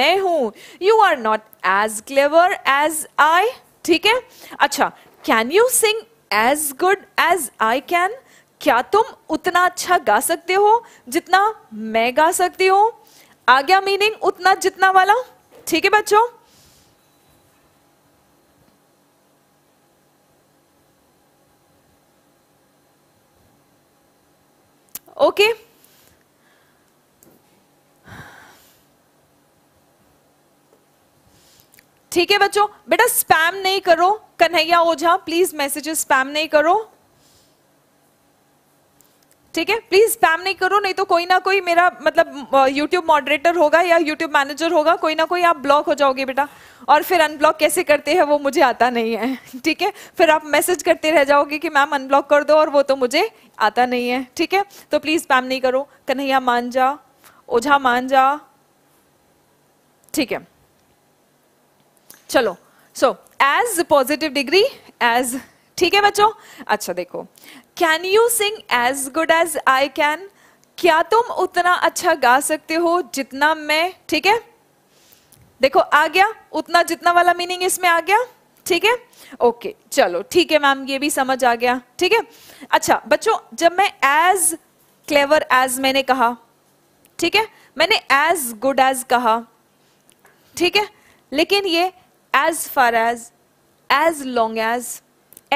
मैं हूं you are not as clever as I ठीक है अच्छा can you sing as good as I can क्या तुम उतना अच्छा गा सकते हो जितना मैं गा सकती हूं आ गया मीनिंग उतना जितना वाला ठीक है बच्चों ओके ठीक है बच्चों बेटा स्पैम नहीं करो Kanhaiya Ojha please messages spam नहीं करो ठीक है प्लीज स्पैम नहीं करो नहीं तो कोई ना कोई मेरा मतलब यूट्यूब मॉडरेटर होगा या यूट्यूब मैनेजर होगा कोई ना कोई आप ब्लॉक हो जाओगे बेटा और फिर अनब्लॉक कैसे करते हैं वो मुझे आता नहीं है ठीक है फिर आप मैसेज करते रह जाओगे कि मैम अनब्लॉक कर दो और वो तो मुझे आता नहीं है ठीक है तो प्लीज स्पैम नहीं करो कन्हैया मान जा ओझा मान जा ठीक है चलो so as positive degree as ठीक है बच्चों अच्छा देखो can you sing as good as I can क्या तुम उतना अच्छा गा सकते हो जितना मैं ठीक है देखो आ गया उतना जितना वाला मीनिंग इसमें आ गया ठीक है ओके चलो ठीक है मैम ये भी समझ आ गया ठीक है अच्छा बच्चों जब मैं एज क्लेवर एज मैंने कहा ठीक है मैंने एज गुड एज कहा ठीक है लेकिन ये as far as as long as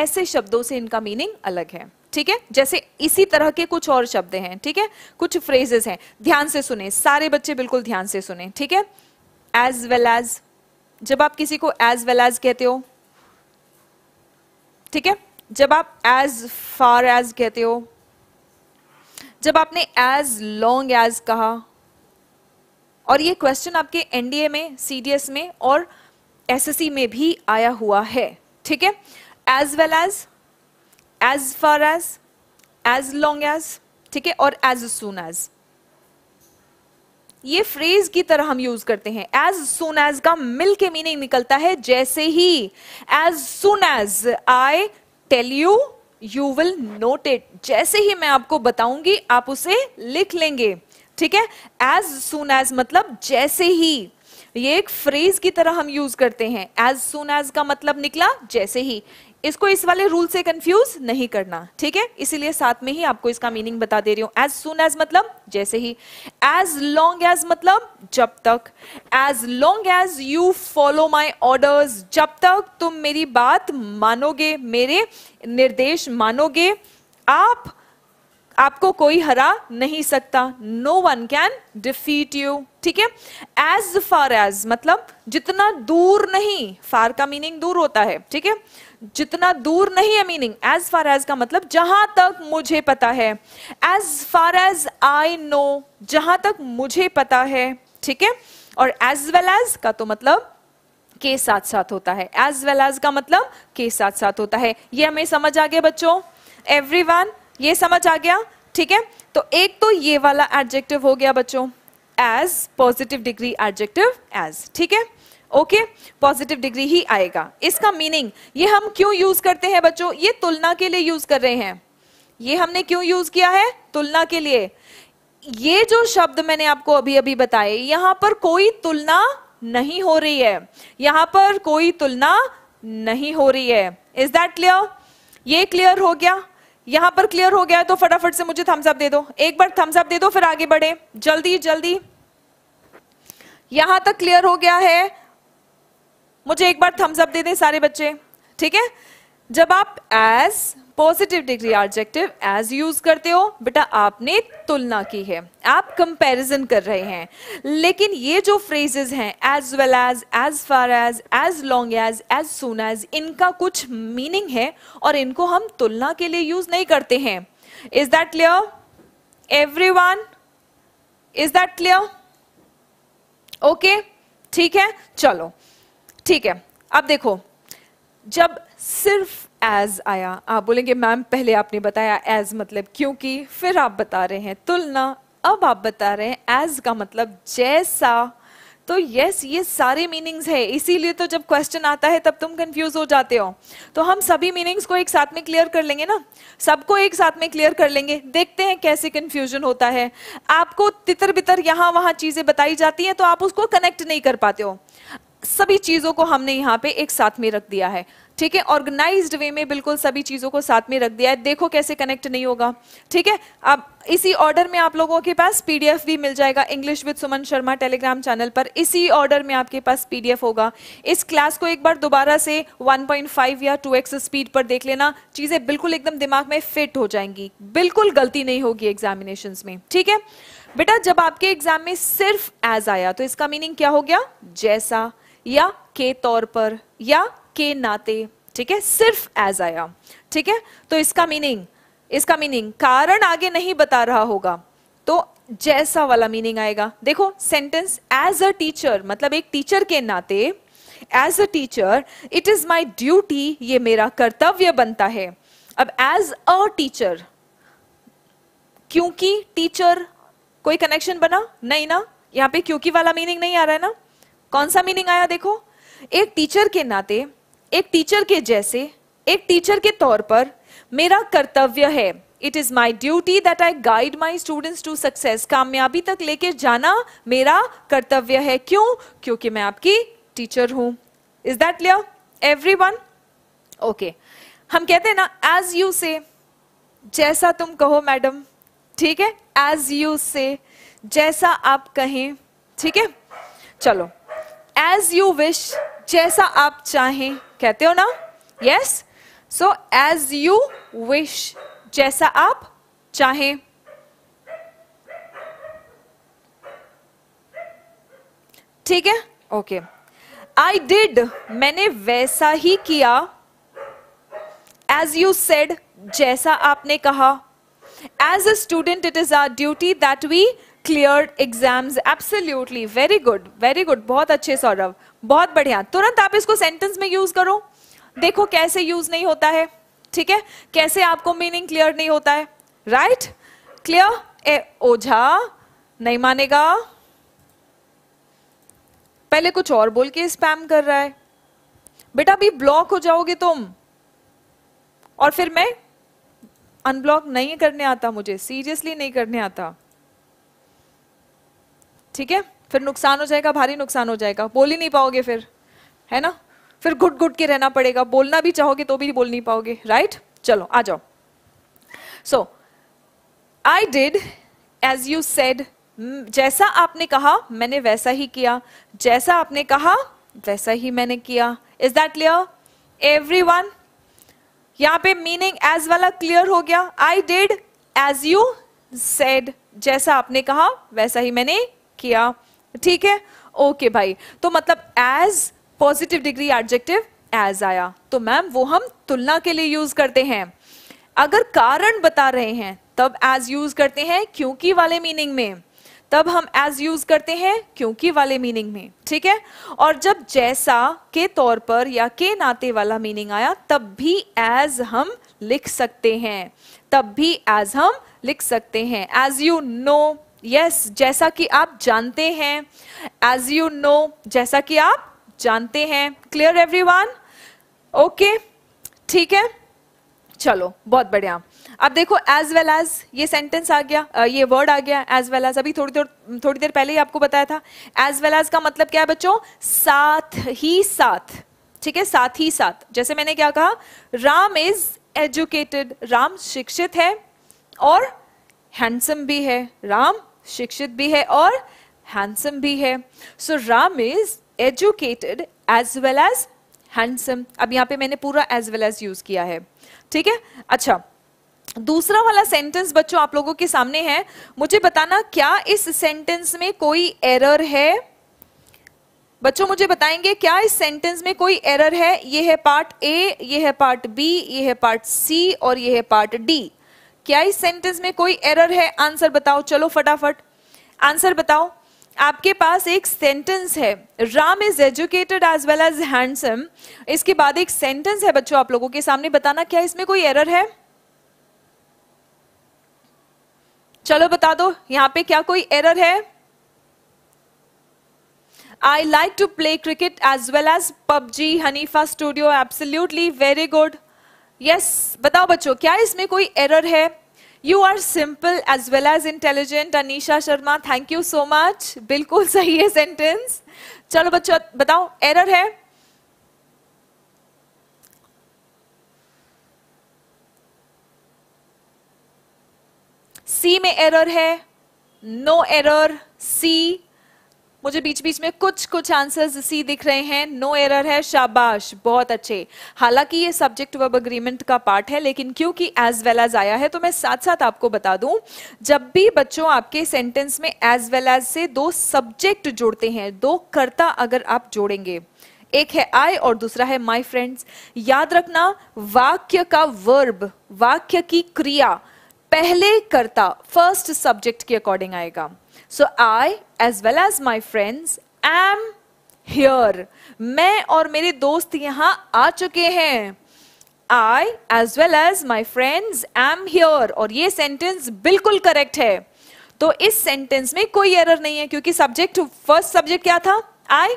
ऐसे शब्दों से इनका मीनिंग अलग है ठीक है जैसे इसी तरह के कुछ और शब्द हैं ठीक है कुछ फ्रेजेस हैं ध्यान से सुने सारे बच्चे बिल्कुल ध्यान से सुने ठीक है एज वेल एज जब आप किसी को एज वेल एज कहते हो ठीक है जब आप एज फार एज कहते हो जब आपने एज लॉन्ग एज कहा और ये क्वेश्चन आपके एनडीए में सीडीएस में और एसएससी में भी आया हुआ है ठीक है as well as as far as as long as ठीक है और एज सुन एज ये फ्रेज की तरह हम यूज करते हैं एज सुन एज का मिल के मीनिंग निकलता है जैसे ही as soon as I tell you you will note it जैसे ही मैं आपको बताऊंगी आप उसे लिख लेंगे ठीक है एज सुन एज मतलब जैसे ही ये एक फ्रेज की तरह हम यूज करते हैं एज सुन एज का मतलब निकला जैसे ही इसको इस वाले रूल से कंफ्यूज नहीं करना ठीक है इसीलिए साथ में ही आपको इसका मीनिंग बता दे रही हूं एज सुन एज मतलब जैसे ही एज लॉन्ग एज मतलब जब तक as long as you follow my orders जब तक तुम मेरी बात मानोगे मेरे निर्देश मानोगे आप आपको कोई हरा नहीं सकता no one can defeat you ठीक है एज फार एज मतलब जितना दूर नहीं फार का मीनिंग दूर होता है ठीक है जितना दूर नहीं है मीनिंग एज फार एज का मतलब जहां तक मुझे पता है as far as I know जहां तक मुझे पता है ठीक है और एज वेल एज का तो मतलब के साथ साथ होता है एज वेल एज का मतलब के साथ साथ होता है ये हमें समझ आ गया बच्चों एवरी ये समझ आ गया ठीक है तो एक तो ये वाला एडजेक्टिव हो गया बच्चों as positive degree adjective as ठीक है ओके पॉजिटिव डिग्री ही आएगा इसका मीनिंग ये हम क्यों यूज करते हैं बच्चों ये तुलना के लिए यूज कर रहे हैं ये हमने क्यों यूज किया है तुलना के लिए ये जो शब्द मैंने आपको अभी अभी बताए यहां पर कोई तुलना नहीं हो रही है यहां पर कोई तुलना नहीं हो रही है इज दैट क्लियर ये क्लियर हो गया यहां पर क्लियर हो गया तो फटाफट से मुझे थम्सअप दे दो एक बार थम्सअप दे दो फिर आगे बढ़े जल्दी जल्दी यहां तक क्लियर हो गया है मुझे एक बार थम्स अप दे दें सारे बच्चे ठीक है जब आप as positive degree objective as use करते हो बेटा आपने तुलना की है आप कंपैरिजन कर रहे हैं लेकिन ये जो फ्रेजेस हैं as well as as far as as long as as soon as इनका कुछ मीनिंग है और इनको हम तुलना के लिए यूज नहीं करते हैं is that clear everyone is that clear okay ठीक है चलो ठीक है अब देखो जब सिर्फ एज आया आप बोलेंगे मैम पहले आपने बताया एज मतलब क्योंकि फिर आप बता रहे हैं तुलना अब आप बता रहे हैं एज का मतलब जैसा तो यस ये सारे मीनिंग्स है इसीलिए तो जब क्वेश्चन आता है तब तुम कंफ्यूज हो जाते हो तो हम सभी मीनिंग्स को एक साथ में क्लियर कर लेंगे ना सबको एक साथ में क्लियर कर लेंगे देखते हैं कैसे कंफ्यूजन होता है आपको तितर बितर यहां वहां चीज़ें बताई जाती हैं तो आप उसको कनेक्ट नहीं कर पाते हो सभी चीज़ों को हमने यहाँ पे एक साथ में रख दिया है ठीक है ऑर्गेनाइज्ड वे में बिल्कुल सभी चीज़ों को साथ में रख दिया है देखो कैसे कनेक्ट नहीं होगा ठीक है अब इसी ऑर्डर में आप लोगों के पास पीडीएफ भी मिल जाएगा English with Suman Sharma Telegram channel पर इसी ऑर्डर में आपके पास पीडीएफ होगा इस क्लास को एक बार दोबारा से 1.5 या 2x स्पीड पर देख लेना चीज़ें बिल्कुल एकदम दिमाग में फिट हो जाएंगी बिल्कुल गलती नहीं होगी एग्जामिनेशन में ठीक है बेटा जब आपके एग्जाम में सिर्फ एज आया तो इसका मीनिंग क्या हो गया जैसा या के तौर पर या के नाते ठीक है सिर्फ एज आया ठीक है तो इसका मीनिंग इसका मीनिंग कारण आगे नहीं बता रहा होगा तो जैसा वाला मीनिंग आएगा देखो सेंटेंस एज अ टीचर मतलब एक टीचर के नाते as a teacher it is my duty ये मेरा कर्तव्य बनता है अब एज अ टीचर क्योंकि टीचर कोई कनेक्शन बना नहीं ना यहाँ पे क्योंकि वाला मीनिंग नहीं आ रहा है ना कौन सा मीनिंग आया देखो एक टीचर के नाते एक टीचर के जैसे एक टीचर के तौर पर मेरा कर्तव्य है it is my duty that I guide my students to success कामयाबी तक लेके जाना मेरा कर्तव्य है क्यों क्योंकि मैं आपकी टीचर हूं is that clear everyone okay हम कहते हैं ना एज यू से जैसा तुम कहो मैडम ठीक है एज यू से जैसा आप कहें ठीक है चलो एज यू विश जैसा आप चाहें कहते हो ना yes so as you wish जैसा आप चाहें ठीक है ओके आई डिड मैंने वैसा ही किया एज यू सेड जैसा आपने कहा as a student it is our duty that we clear exams absolutely very good very good बहुत अच्छे सौरभ बहुत बढ़िया तुरंत आप इसको सेंटेंस में यूज करो देखो कैसे यूज नहीं होता है ठीक है कैसे आपको मीनिंग क्लियर नहीं होता है राइट क्लियर ए ओझा नहीं मानेगा पहले कुछ और बोल के स्पैम कर रहा है बेटा अभी ब्लॉक हो जाओगे तुम और फिर मैं अनब्लॉक नहीं करने आता मुझे सीरियसली नहीं करने आता ठीक है फिर नुकसान हो जाएगा भारी नुकसान हो जाएगा बोल ही नहीं पाओगे फिर है ना फिर घुट घुट के रहना पड़ेगा बोलना भी चाहोगे तो भी बोल नहीं पाओगे राइट चलो आ जाओ so I did as you said जैसा आपने कहा मैंने वैसा ही किया जैसा आपने कहा वैसा ही मैंने किया is that clear everyone यहां पर मीनिंग एज वाला क्लियर हो गया I did as you said जैसा आपने कहा वैसा ही मैंने किया ठीक है ओके okay भाई तो मतलब as positive degree adjective as आया तो मैम वो हम तुलना के लिए यूज करते हैं अगर कारण बता रहे हैं तब एज यूज करते हैं क्योंकि वाले मीनिंग में तब हम एज यूज करते हैं क्योंकि वाले मीनिंग में ठीक है और जब जैसा के तौर पर या के नाते वाला मीनिंग आया तब भी एज हम लिख सकते हैं तब भी एज हम लिख सकते हैं एज यू नो यस जैसा कि आप जानते हैं एज यू नो जैसा कि आप जानते हैं क्लियर एवरीवन ओके ठीक है चलो बहुत बढ़िया अब देखो एज वेल एज ये सेंटेंस आ गया ये वर्ड आ गया एज वेल एज अभी थोड़ी देर थोड़ी देर पहले ही आपको बताया था एज वेल एज का मतलब क्या है बच्चों साथ ही साथ ठीक है साथ ही साथ जैसे मैंने क्या कहा राम इज एजुकेटेड राम शिक्षित है और हैंडसम भी है राम शिक्षित भी है और हैंडसम भी है so Ram is educated as well as handsome अब यहाँ पे मैंने पूरा एज वेल एज यूज किया है ठीक है अच्छा दूसरा वाला सेंटेंस बच्चों आप लोगों के सामने है मुझे बताना क्या इस सेंटेंस में कोई एरर है बच्चों मुझे बताएंगे क्या इस सेंटेंस में कोई एरर है ये है पार्ट ए ये है पार्ट बी ये है पार्ट सी और ये है पार्ट डी क्या इस सेंटेंस में कोई एरर है आंसर बताओ चलो फटाफट आंसर बताओ आपके पास एक सेंटेंस है Ram is educated as well as handsome इसके बाद एक सेंटेंस है बच्चों आप लोगों के सामने बताना क्या इसमें कोई एरर है चलो बता दो यहां पे क्या कोई एरर है I like to play cricket as well as PUBG Hanifa studio absolutely very good yes बताओ बच्चों क्या इसमें कोई एरर है you are simple as well as intelligent Anisha Sharma thank you so much बिल्कुल सही है सेंटेंस चलो बच्चों बताओ एरर है सी में एरर है नो एरर सी मुझे बीच बीच में कुछ कुछ आंसर्स इसी दिख रहे हैं नो एरर है शाबाश बहुत अच्छे हालांकि ये सब्जेक्ट वर्ब अग्रीमेंट का पार्ट है लेकिन क्योंकि एज वेल एज आया है तो मैं साथ साथ आपको बता दूं जब भी बच्चों आपके सेंटेंस में एज वेल एज से दो सब्जेक्ट जोड़ते हैं दो कर्ता अगर आप जोड़ेंगे एक है आई और दूसरा है माई फ्रेंड्स याद रखना वाक्य का वर्ब वाक्य की क्रिया पहले कर्ता फर्स्ट सब्जेक्ट के अकॉर्डिंग आएगा so I as well as my friends am here मैं और मेरे दोस्त यहां आ चुके हैं I as well as my friends am here और ये सेंटेंस बिल्कुल करेक्ट है तो इस सेंटेंस में कोई एरर नहीं है क्योंकि सब्जेक्ट फर्स्ट सब्जेक्ट क्या था आई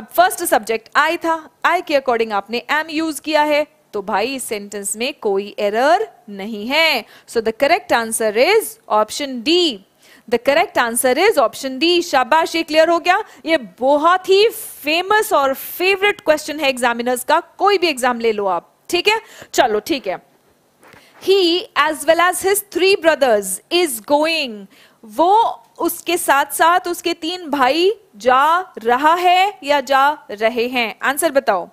अब फर्स्ट सब्जेक्ट आई था आई के अकॉर्डिंग आपने एम यूज किया है तो भाई इस सेंटेंस में कोई एरर नहीं है so the correct answer is option D the correct answer is option D शाबाश ये क्लियर हो गया ये बहुत ही फेमस और फेवरेट क्वेश्चन है एग्जामिनर्स का कोई भी एग्जाम ले लो आप ठीक है चलो ठीक है he as well as his three brothers is going वो उसके साथ साथ उसके तीन भाई जा रहा है या जा रहे हैं आंसर बताओ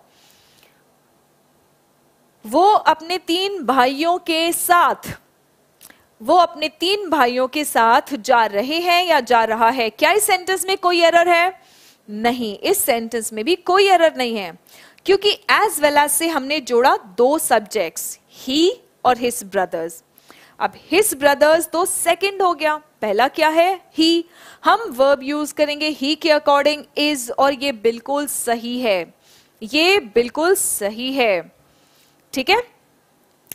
वो अपने तीन भाइयों के साथ वो अपने तीन भाइयों के साथ जा रहे हैं या जा रहा है क्या इस सेंटेंस में कोई एरर है नहीं इस सेंटेंस में भी कोई एरर नहीं है क्योंकि एज वेल एज से हमने जोड़ा दो सब्जेक्ट्स ही और हिस ब्रदर्स अब हिस ब्रदर्स तो सेकंड हो गया पहला क्या है ही हम वर्ब यूज करेंगे ही के अकॉर्डिंग इज और ये बिल्कुल सही है ये बिल्कुल सही है ठीक है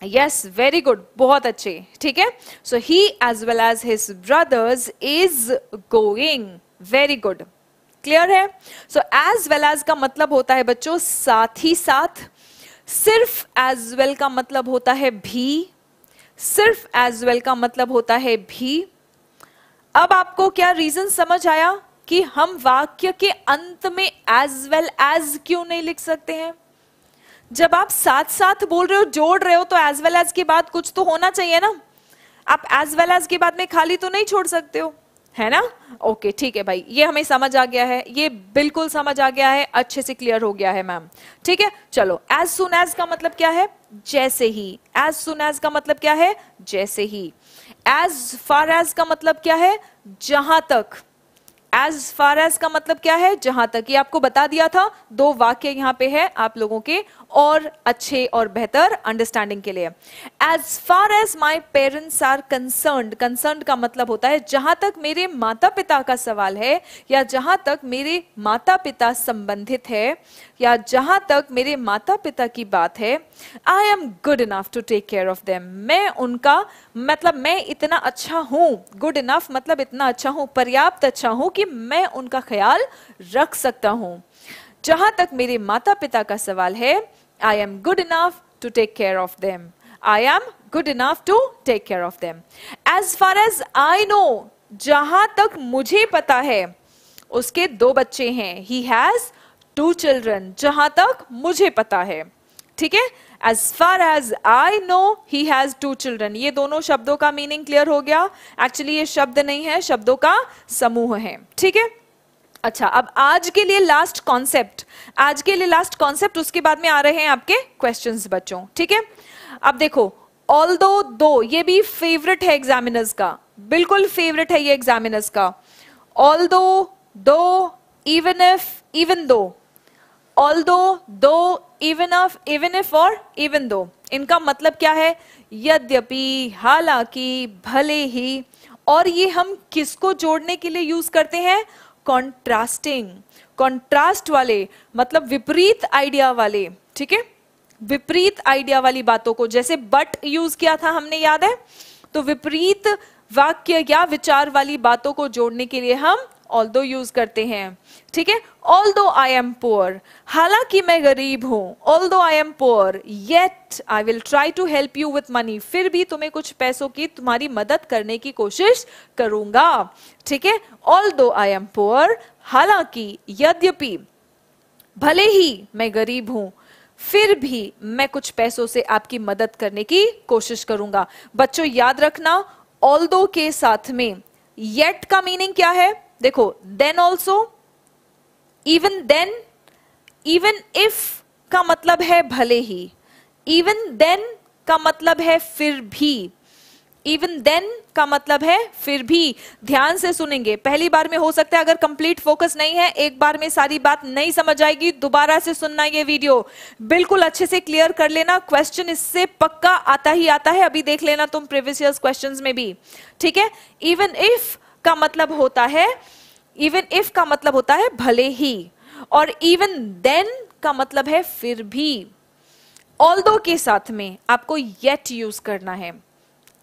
यस वेरी गुड बहुत अच्छे ठीक है so he as well as his brothers is going very good clear है सो एज वेल एज का मतलब होता है बच्चों साथ ही साथ सिर्फ एज वेल well का मतलब होता है भी सिर्फ एज वेल well का मतलब होता है भी अब आपको क्या रीजन समझ आया कि हम वाक्य के अंत में एज वेल एज क्यों नहीं लिख सकते हैं जब आप साथ साथ बोल रहे हो जोड़ रहे हो तो एज वेल एज के बाद कुछ तो होना चाहिए ना आप एज वेल एज के बाद में खाली तो नहीं छोड़ सकते हो है ना ओके ठीक है भाई ये हमें समझ आ गया है ये बिल्कुल समझ आ गया है अच्छे से क्लियर हो गया है मैम ठीक है चलो एज सुन एज का मतलब क्या है जैसे ही एज सुन एज का मतलब क्या है जैसे ही एज फार एज का मतलब क्या है जहां तक एज फार एज का मतलब क्या है जहां तक ये आपको बता दिया था दो वाक्य यहां पे है आप लोगों के और अच्छे और बेहतर अंडरस्टैंडिंग के लिए as far as my parents are concern concern का मतलब होता है जहां तक मेरे माता पिता का सवाल है या जहां तक मेरे माता पिता संबंधित है या जहां तक मेरे माता पिता की बात है I am good enough to take care of them मैं उनका मतलब मैं इतना अच्छा हूं गुड इनफ मतलब इतना अच्छा हूं पर्याप्त अच्छा हूं कि मैं उनका ख्याल रख सकता हूँ जहां तक मेरे माता पिता का सवाल है I am good enough to take care of them I am good enough to take care of them as far as I know जहां तक मुझे पता है उसके दो बच्चे हैं ही हैज टू चिल्ड्रन जहां तक मुझे पता है ठीक है as far as I know he has two children ये दोनों शब्दों का मीनिंग क्लियर हो गया एक्चुअली ये शब्द नहीं है शब्दों का समूह है ठीक है अच्छा अब आज के लिए लास्ट कॉन्सेप्ट आज के लिए लास्ट कॉन्सेप्ट उसके बाद में आ रहे हैं आपके क्वेश्चंस बच्चों ठीक है अब देखो ऑल दो दो ये भी फेवरेट है एग्जामिनर्स का बिल्कुल फेवरेट है ये एग्जामिनर्स का although even if even though दो although, though, even of even if or even though. इनका मतलब क्या है यद्यपि हालांकि भले ही और ये हम किसको जोड़ने के लिए यूज करते हैं कॉन्ट्रास्टिंग कॉन्ट्रास्ट वाले मतलब विपरीत आइडिया वाले ठीक है विपरीत आइडिया वाली बातों को जैसे बट यूज किया था हमने याद है तो विपरीत वाक्य या विचार वाली बातों को जोड़ने के लिए हम ऑल दो यूज करते हैं ठीक है all although I am poor हालांकि मैं गरीब हूं although I am poor yet I will try to help you with money फिर भी तुम्हें कुछ पैसों की तुम्हारी मदद करने की कोशिश करूंगा ठीक है all although I am poor हालांकि यद्यपि भले ही मैं गरीब हूं फिर भी मैं कुछ पैसों से आपकी मदद करने की कोशिश करूंगा बच्चों याद रखना ऑल दो के साथ में येट का मीनिंग क्या है देखो then also even then even if का मतलब है भले ही इवन देन का मतलब है फिर भी इवन देन का मतलब है फिर भी ध्यान से सुनेंगे पहली बार में हो सकता है अगर कंप्लीट फोकस नहीं है एक बार में सारी बात नहीं समझ आएगी दोबारा से सुनना ये वीडियो बिल्कुल अच्छे से क्लियर कर लेना क्वेश्चन इससे पक्का आता ही आता है अभी देख लेना तुम प्रीवियस क्वेश्चन में भी ठीक है इवन इफ का मतलब होता है इवन इफ का मतलब होता है भले ही और इवन देन का मतलब है फिर भी ऑल दो के साथ में आपको येट यूज करना है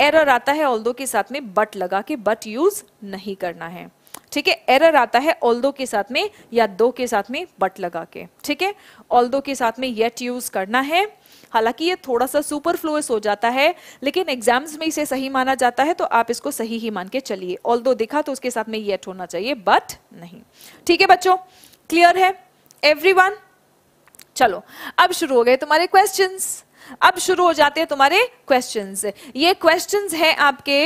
एरर आता है ऑल दो के साथ में बट लगा के बट यूज नहीं करना है ठीक है एरर आता है ऑल दो के साथ में या दो के साथ में बट लगा के ठीक है ऑल दो के साथ में येट यूज करना है हालांकि ये थोड़ा सा सुपरफ्लुअस हो जाता है लेकिन एग्जाम्स में इसे सही माना जाता है तो आप इसको सही ही मान के चलिए ऑल दिखा तो उसके साथ में येट होना चाहिए बट नहीं ठीक है बच्चों क्लियर है एवरी चलो अब शुरू हो गए तुम्हारे क्वेश्चन अब शुरू हो जाते हैं तुम्हारे क्वेश्चन ये क्वेश्चन है आपके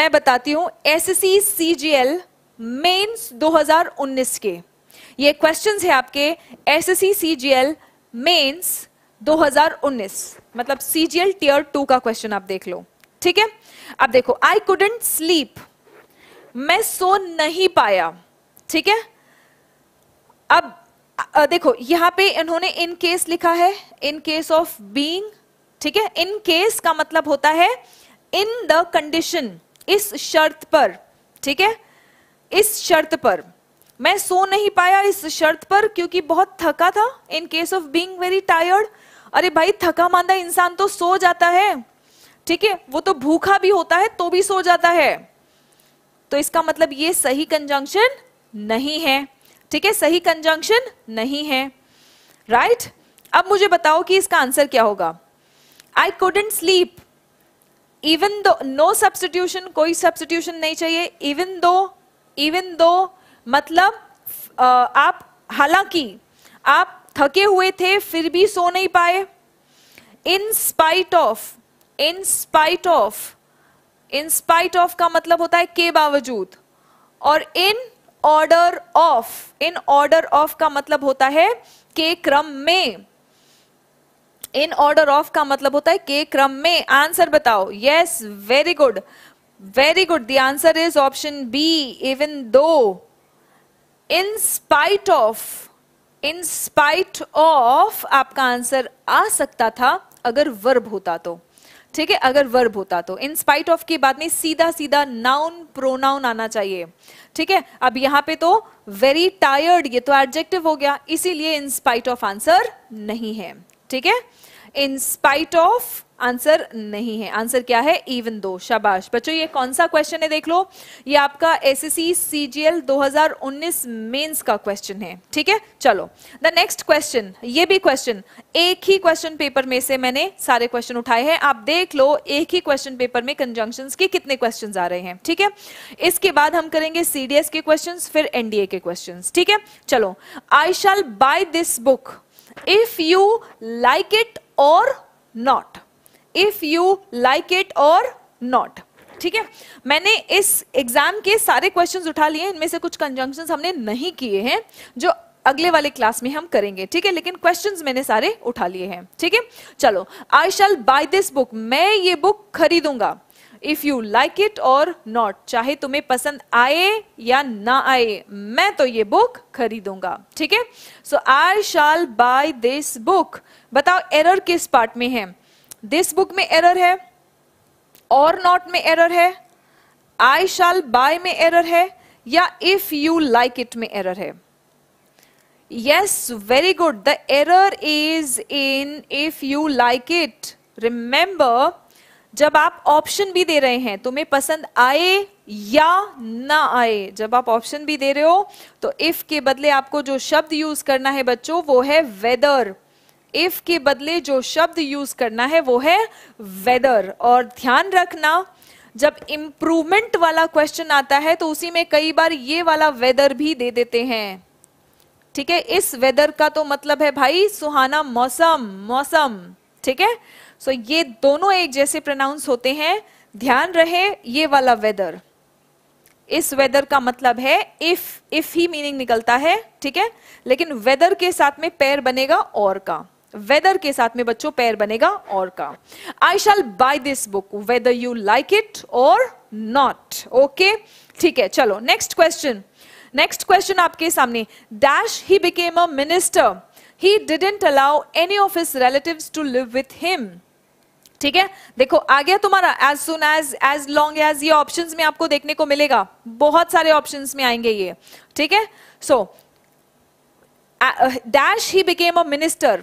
मैं बताती हूं एस सी सी एसएससी दो हजार उन्नीस के ये क्वेश्चंस है आपके एस एसएससी सीजीएल मेंस 2019 मतलब सीजीएल टीयर टू का क्वेश्चन आप देख लो ठीक है अब देखो आई कुडेंट स्लीप मैं सो नहीं पाया ठीक है अब देखो यहां पे इन्होंने इन केस लिखा है इन केस ऑफ बीइंग ठीक है इन केस का मतलब होता है इन द कंडीशन इस शर्त पर ठीक है इस शर्त पर मैं सो नहीं पाया इस शर्त पर क्योंकि बहुत थका था in case of being very tired अरे भाई थका मांदा इंसान तो सो जाता है ठीक है वो तो भूखा भी होता है तो भी सो जाता है तो इसका मतलब ये सही कंजंक्शन नहीं है ठीक है सही कंजंक्शन नहीं है राइट right? अब मुझे बताओ कि इसका आंसर क्या होगा I couldn't sleep even though no substitution कोई सब्सटीट्यूशन नहीं चाहिए इवन दो इवन दो मतलब आप हालांकि आप थके हुए थे फिर भी सो नहीं पाए in spite of in spite of in spite of का मतलब होता है के बावजूद और in order of in order of का मतलब होता है के क्रम में इन ऑर्डर ऑफ का मतलब होता है के क्रम में आंसर बताओ yes very good very good the answer is option B even though in spite of in spite of आपका आंसर आ सकता था अगर वर्ब होता तो ठीक है अगर वर्ब होता तो इन स्पाइट ऑफ के बाद में सीधा सीधा नाउन प्रोनाउन आना चाहिए ठीक है अब यहां पे तो वेरी टायर्ड ये तो एडजेक्टिव हो गया इसीलिए इन स्पाइट ऑफ आंसर नहीं है ठीक है इन स्पाइट ऑफ आंसर नहीं है आंसर क्या है इवन दो शाबाश बच्चों ये कौन सा क्वेश्चन है देख लो ये आपका एसएससी सीजीएल 2019 मेंस का क्वेश्चन है ठीक है चलो द नेक्स्ट क्वेश्चन ये भी क्वेश्चन एक ही क्वेश्चन पेपर में से मैंने सारे क्वेश्चन उठाए हैं आप देख लो एक ही क्वेश्चन पेपर में कंजंक्शन के कितने क्वेश्चन आ रहे हैं ठीक है इसके बाद हम करेंगे सीडीएस के क्वेश्चन फिर एनडीए के क्वेश्चन ठीक है चलो I shall buy this book if you like it or not if you like it or not ठीक है मैंने इस एग्जाम के सारे क्वेश्चंस उठा लिए इनमें से कुछ कंजंक्शन हमने नहीं किए हैं जो अगले वाले क्लास में हम करेंगे ठीक है लेकिन क्वेश्चंस मैंने सारे उठा लिए हैं ठीक है चलो I shall buy this book मैं ये बुक खरीदूंगा if you like it or not चाहे तुम्हें पसंद आए या ना आए मैं तो ये बुक खरीदूंगा ठीक है so I shall buy this book बताओ एरर किस पार्ट में है दिस बुक में एरर है और नॉट में एरर है आई शाल बाय में एरर है या इफ यू लाइक इट में एरर है yes very good the error is in if you like it remember जब आप ऑप्शन भी दे रहे हैं तुम्हें पसंद आए या ना आए जब आप ऑप्शन भी दे रहे हो तो इफ के बदले आपको जो शब्द यूज करना है बच्चों वो है वेदर इफ के बदले जो शब्द यूज करना है वो है वेदर और ध्यान रखना जब इम्प्रूवमेंट वाला क्वेश्चन आता है तो उसी में कई बार ये वाला वेदर भी दे देते हैं ठीक है इस वेदर का तो मतलब है भाई सुहाना मौसम मौसम ठीक है सो ये दोनों एक जैसे प्रोनाउंस होते हैं ध्यान रहे ये वाला वेदर इस वेदर का मतलब है इफ इफ ही मीनिंग निकलता है ठीक है लेकिन वेदर के साथ में पैर बनेगा और का वेदर के साथ में बच्चों पैर बनेगा और का I shall buy this book whether you like it or not okay ठीक है चलो नेक्स्ट क्वेश्चन नेक्स्ट क्वेश्चन आपके सामने dash he became a minister he didn't allow any of his relative to live with him ठीक है देखो आ गया तुम्हारा as soon as as long as ये ऑप्शन में आपको देखने को मिलेगा बहुत सारे ऑप्शन में आएंगे ये ठीक है so dash he became a minister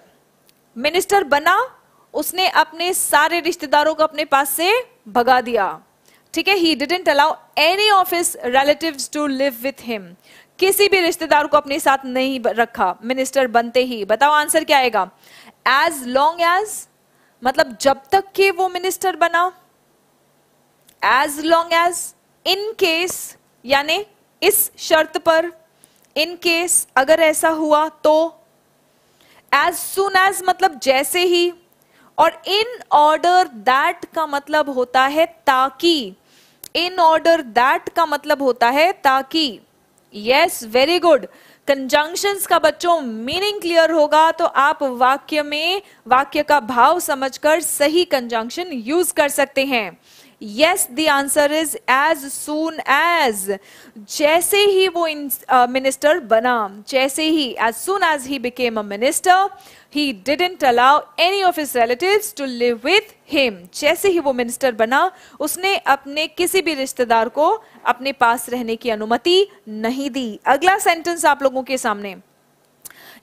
minister बना उसने अपने सारे रिश्तेदारों को अपने पास से भगा दिया ठीक है he didn't allow any of his relative to live with him किसी भी रिश्तेदार को अपने साथ नहीं रखा मिनिस्टर बनते ही बताओ आंसर क्या आएगा एज लॉन्ग एज मतलब जब तक के वो मिनिस्टर बना as long as in case यानी इस शर्त पर इन केस अगर ऐसा हुआ तो एज सुन एज मतलब जैसे ही और इन ऑर्डर दैट का मतलब होता है ताकि इन ऑर्डर दैट का मतलब होता है ताकि यस वेरी गुड कंजंक्शन का बच्चों मीनिंग क्लियर होगा तो आप वाक्य में वाक्य का भाव समझकर सही कंजंक्शन यूज कर सकते हैं yes the answer is as soon as जैसे ही वो मिनिस्टर बना जैसे ही as soon as he became a minister he didn't allow any of his relative to live with him जैसे ही वो मिनिस्टर बना उसने अपने किसी भी रिश्तेदार को अपने पास रहने की अनुमति नहीं दी अगला सेंटेंस आप लोगों के सामने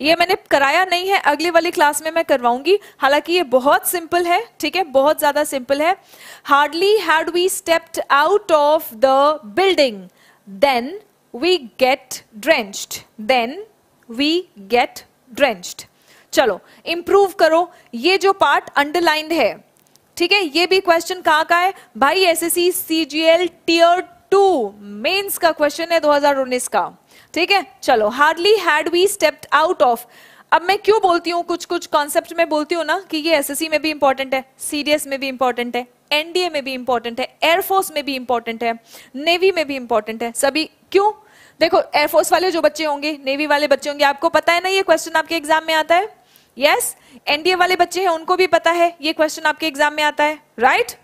ये मैंने कराया नहीं है अगली वाली क्लास में मैं करवाऊंगी हालांकि ये बहुत सिंपल है ठीक है बहुत ज़्यादा सिंपल है hardly had we stepped out of the building then we get drenched then we get drenched चलो इंप्रूव करो ये जो पार्ट अंडरलाइंड है ठीक है ये भी क्वेश्चन कहां का है भाई S S C C G L tier two mains का क्वेश्चन है उन्नीस का ठीक है चलो hardly had we step out of अब मैं क्यों बोलती हूँ कुछ कुछ कॉन्सेप्ट में बोलती हूँ ना कि ये एसएससी में भी इंपॉर्टेंट है सीडीएस में भी इंपॉर्टेंट है एनडीए में भी इंपॉर्टेंट है एयरफोर्स में भी इंपॉर्टेंट है नेवी में भी इंपॉर्टेंट है सभी क्यों देखो एयरफोर्स वाले जो बच्चे होंगे नेवी वाले बच्चे होंगे आपको पता है ना ये क्वेश्चन आपके एग्जाम में आता है यस yes, एनडीए वाले बच्चे हैं उनको भी पता है ये क्वेश्चन आपके एग्जाम में आता है राइट right?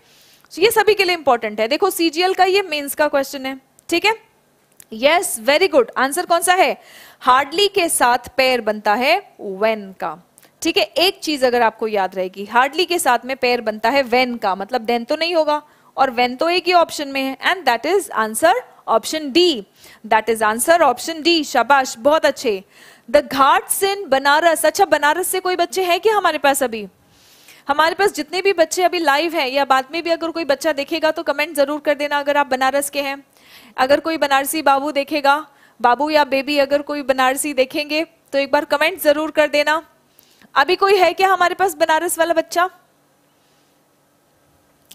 so, ये सभी के लिए इंपॉर्टेंट है देखो सीजीएल का ये मेन्स का क्वेश्चन है ठीक है यस वेरी गुड आंसर कौन सा है हार्डली के साथ पैर बनता है वेन का ठीक है एक चीज अगर आपको याद रहेगी हार्डली के साथ में पैर बनता है वेन का मतलब देन तो नहीं होगा और वेन तो एक ही ऑप्शन में है and that is answer option D that is answer option D शाबाश बहुत अच्छे द घाट्स इन बनारस अच्छा बनारस से कोई बच्चे हैं क्या हमारे पास अभी हमारे पास जितने भी बच्चे अभी लाइव हैं या बाद में भी अगर कोई बच्चा देखेगा तो कमेंट जरूर कर देना अगर आप बनारस के हैं अगर कोई बनारसी बाबू देखेगा बाबू या बेबी अगर कोई बनारसी देखेंगे तो एक बार कमेंट जरूर कर देना अभी कोई है क्या हमारे पास बनारस वाला बच्चा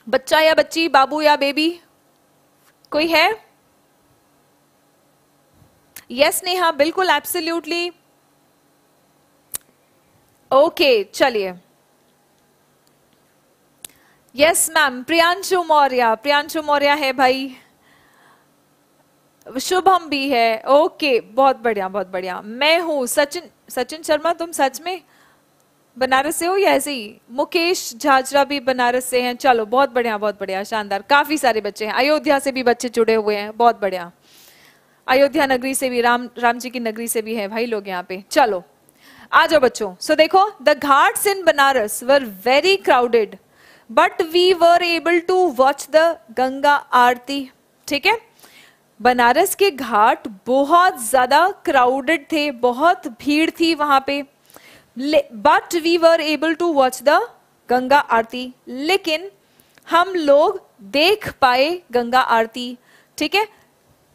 बच्चा या बच्ची बाबू या बेबी कोई है यस yes, नेहा बिल्कुल एब्सोल्यूटली ओके चलिए यस मैम प्रियांशु मौर्या प्रियांशु मौर्या है भाई शुभम भी है ओके बहुत बढ़िया बहुत बढ़िया मैं हूँ सचिन सचिन शर्मा तुम सच में बनारस से हो या ऐसे ही मुकेश झाजरा भी बनारस से हैं चलो बहुत बढ़िया बहुत बढ़िया शानदार काफी सारे बच्चे हैं अयोध्या से भी बच्चे जुड़े हुए हैं बहुत बढ़िया अयोध्या नगरी से भी राम राम जी की नगरी से भी है भाई लोग यहाँ पे चलो आ जाओ बच्चों सो देखो the ghats in Banaras were very crowded but we were able to watch the Ganga aarti ठीक है बनारस के घाट बहुत ज़्यादा क्राउडेड थे बहुत भीड़ थी वहां पे but we were able to watch the Ganga aarti लेकिन हम लोग देख पाए गंगा आरती ठीक है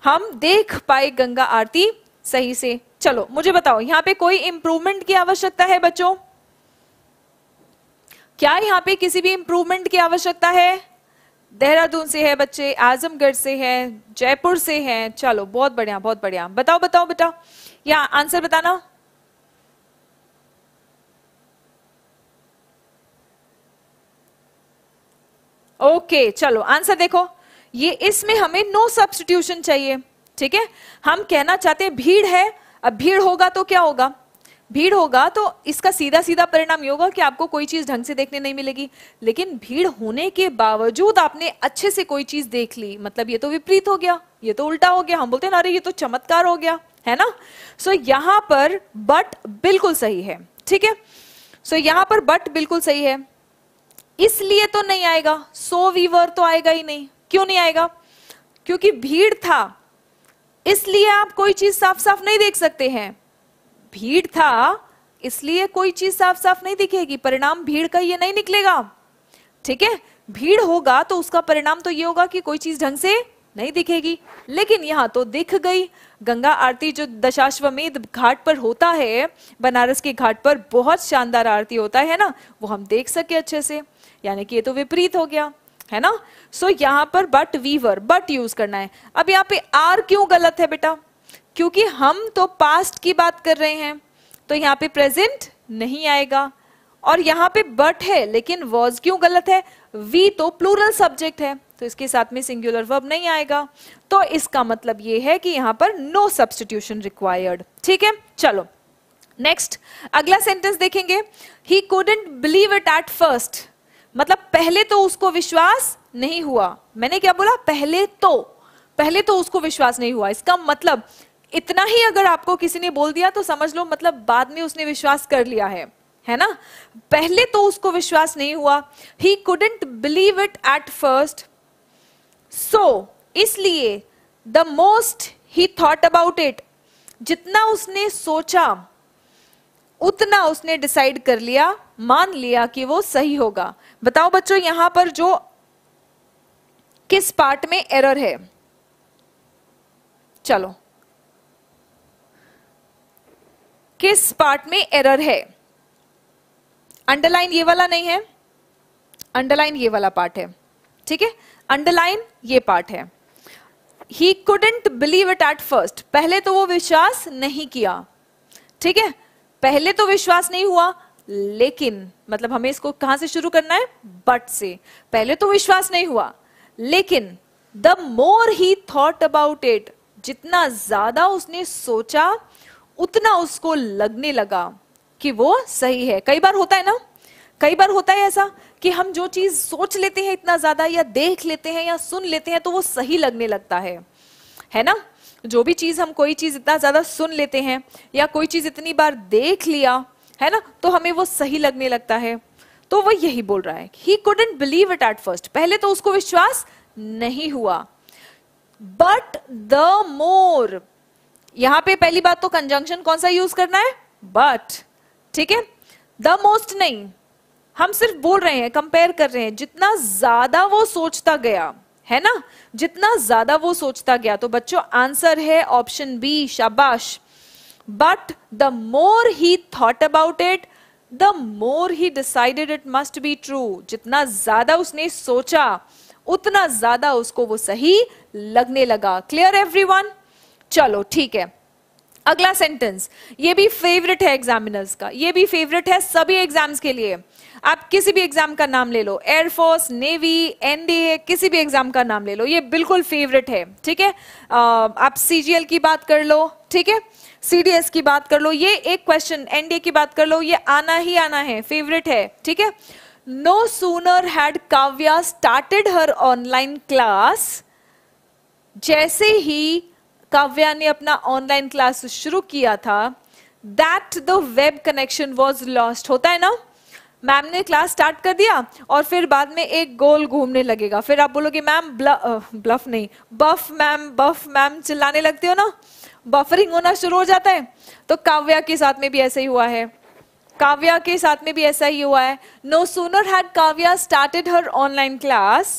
हम देख पाए गंगा आरती सही से चलो मुझे बताओ यहाँ पे कोई इंप्रूवमेंट की आवश्यकता है बच्चों क्या यहाँ पे किसी भी इंप्रूवमेंट की आवश्यकता है देहरादून से है बच्चे आजमगढ़ से हैं जयपुर से हैं चलो बहुत बढ़िया बहुत बढ़िया बताओ बताओ बेटा या आंसर बताना ओके चलो आंसर देखो ये इसमें हमें नो सब्सटीट्यूशन चाहिए ठीक है हम कहना चाहते हैं भीड़ है अब भीड़ होगा तो क्या होगा भीड़ होगा तो इसका सीधा सीधा परिणाम ये होगा कि आपको कोई चीज ढंग से देखने नहीं मिलेगी लेकिन भीड़ होने के बावजूद आपने अच्छे से कोई चीज देख ली मतलब ये तो विपरीत हो गया ये तो उल्टा हो गया हम बोलते हैं ना अरे ये तो चमत्कार हो गया है ना सो so, यहां पर बट बिल्कुल सही है ठीक है सो यहां पर बट बिल्कुल सही है इसलिए तो नहीं आएगा सो वीवर तो आएगा ही नहीं क्यों नहीं आएगा क्योंकि भीड़ था इसलिए आप कोई चीज साफ साफ नहीं देख सकते हैं भीड़ था इसलिए कोई चीज साफ साफ नहीं दिखेगी परिणाम भीड़ का ये नहीं निकलेगा ठीक है भीड़ होगा तो उसका परिणाम तो ये होगा कि कोई चीज ढंग से नहीं दिखेगी लेकिन यहाँ तो दिख गई गंगा आरती जो दशाश्वमेध घाट पर होता है बनारस के घाट पर बहुत शानदार आरती होता है ना वो हम देख सके अच्छे से यानी कि ये तो विपरीत हो गया है ना सो so, यहाँ पर बट वीवर बट यूज करना है अब यहाँ पे आर क्यों गलत है बेटा क्योंकि हम तो पास्ट की बात कर रहे हैं तो यहाँ पे प्रेजेंट नहीं आएगा और यहाँ पे बट है लेकिन वॉज क्यों गलत है वी तो प्लूरल सब्जेक्ट है तो इसके साथ में सिंगुलर वर्ब नहीं आएगा तो इसका मतलब ये है कि यहाँ पर नो सब्सटीट्यूशन रिक्वायर्ड ठीक है चलो नेक्स्ट अगला सेंटेंस देखेंगे he couldn't believe it at first मतलब पहले तो उसको विश्वास नहीं हुआ मैंने क्या बोला पहले तो पहले तो उसको विश्वास नहीं हुआ इसका मतलब इतना ही अगर आपको किसी ने बोल दिया तो समझ लो मतलब बाद में उसने विश्वास कर लिया है है ना पहले तो उसको विश्वास नहीं हुआ he couldn't believe it at first so इसलिए the most he thought about it जितना उसने सोचा उतना उसने डिसाइड कर लिया मान लिया कि वो सही होगा बताओ बच्चों यहां पर जो किस पार्ट में एरर है चलो किस पार्ट में एरर है अंडरलाइन ये वाला नहीं है अंडरलाइन ये वाला पार्ट है ठीक है अंडरलाइन ये पार्ट है he couldn't believe it at first पहले तो वो विश्वास नहीं किया ठीक है पहले तो विश्वास नहीं हुआ लेकिन मतलब हमें इसको कहां से शुरू करना है बट से पहले तो विश्वास नहीं हुआ लेकिन the more he thought about it जितना ज्यादा उसने सोचा उतना उसको लगने लगा कि वो सही है कई बार होता है ना कई बार होता है ऐसा कि हम जो चीज सोच लेते हैं इतना ज्यादा या देख लेते हैं या सुन लेते हैं तो वो सही लगने लगता है है ना जो भी चीज हम कोई चीज इतना ज्यादा सुन लेते हैं या कोई चीज इतनी बार देख लिया है ना तो हमें वो सही लगने लगता है तो वो यही बोल रहा है he couldn't believe it at first पहले तो उसको विश्वास नहीं हुआ बट द मोर यहां पे पहली बात तो कंजंक्शन कौन सा यूज करना है बट ठीक है द मोस्ट नहीं हम सिर्फ बोल रहे हैं कंपेयर कर रहे हैं जितना ज्यादा वो सोचता गया है ना जितना ज्यादा वो सोचता गया तो बच्चों आंसर है ऑप्शन बी शाबाश but the more he thought about it the more he decided it must be true जितना ज्यादा उसने सोचा उतना ज्यादा उसको वो सही लगने लगा क्लियर वन चलो ठीक है अगला सेंटेंस ये भी फेवरेट है एग्जामिनर्स का ये भी फेवरेट है सभी एग्जाम्स के लिए आप किसी भी एग्जाम का नाम ले लो एयरफोर्स नेवी एनडीए किसी भी एग्जाम का नाम ले लो ये बिल्कुल फेवरेट है ठीक है आप सीजीएल की बात कर लो ठीक है सीडीएस की बात कर लो ये एक क्वेश्चन एनडीए की बात कर लो ये आना ही आना है फेवरेट है ठीक है no sooner had Kavya started her online class जैसे ही काव्या ने अपना ऑनलाइन क्लास शुरू किया था that the web connection was lost होता है ना मैम ने क्लास स्टार्ट कर दिया और फिर बाद में एक गोल घूमने लगेगा फिर आप बोलोगे मैम ब्लफ नहीं बफ मैम बफ मैम चिल्लाने लगते हो ना बफरिंग होना शुरू हो जाता है तो काव्या के साथ में भी ऐसा ही हुआ है काव्या के साथ में भी ऐसा ही हुआ है no sooner had Kavya started her online class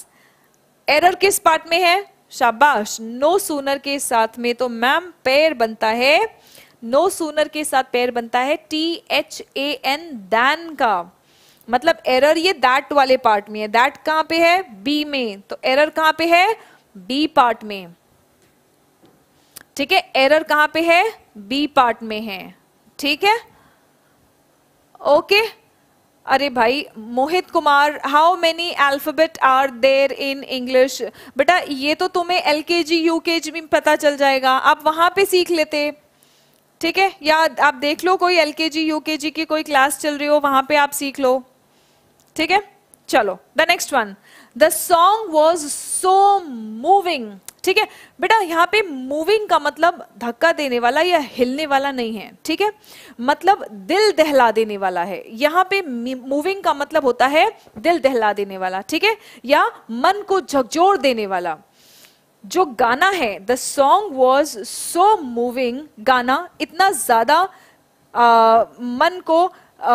error किस पार्ट में है शाबाश नो सूनर के साथ में तो मैम पेयर बनता है नो सूनर के साथ पेयर बनता है T H A N than का मतलब एरर ये दैट वाले पार्ट में है दैट कहां पे है बी में तो एरर कहां पे है बी पार्ट में ठीक है एरर कहां पे है बी पार्ट में है ठीक है ओके okay. अरे भाई Mohit Kumar how many alphabet are there in English बेटा ये तो तुम्हें एल के जी यू के जी में पता चल जाएगा आप वहां पे सीख लेते ठीक है या आप देख लो कोई एल के जी यू के जी की कोई क्लास चल रही हो वहां पे आप सीख लो ठीक है चलो the next one the song was so moving ठीक है बेटा यहाँ पे मूविंग का मतलब धक्का देने वाला या हिलने वाला नहीं है ठीक है मतलब दिल दहला देने वाला है यहाँ पे मूविंग का मतलब होता है दिल दहला देने वाला ठीक है या मन को झकझोर देने वाला जो गाना है the song was so moving गाना इतना ज्यादा मन को आ,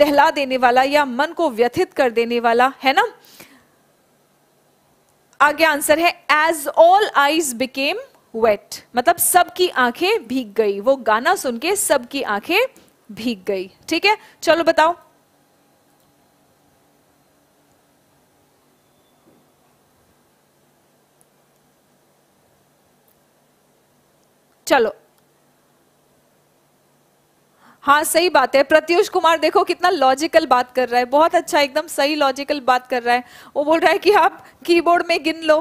दहला देने वाला या मन को व्यथित कर देने वाला है ना आगे आंसर है as all eyes became wet मतलब सबकी आंखें भीग गई वो गाना सुन के सबकी आंखें भीग गई ठीक है चलो बताओ चलो हाँ सही बात है प्रत्युष कुमार देखो कितना लॉजिकल बात कर रहा है बहुत अच्छा एकदम सही लॉजिकल बात कर रहा है वो बोल रहा है कि आप कीबोर्ड में गिन लो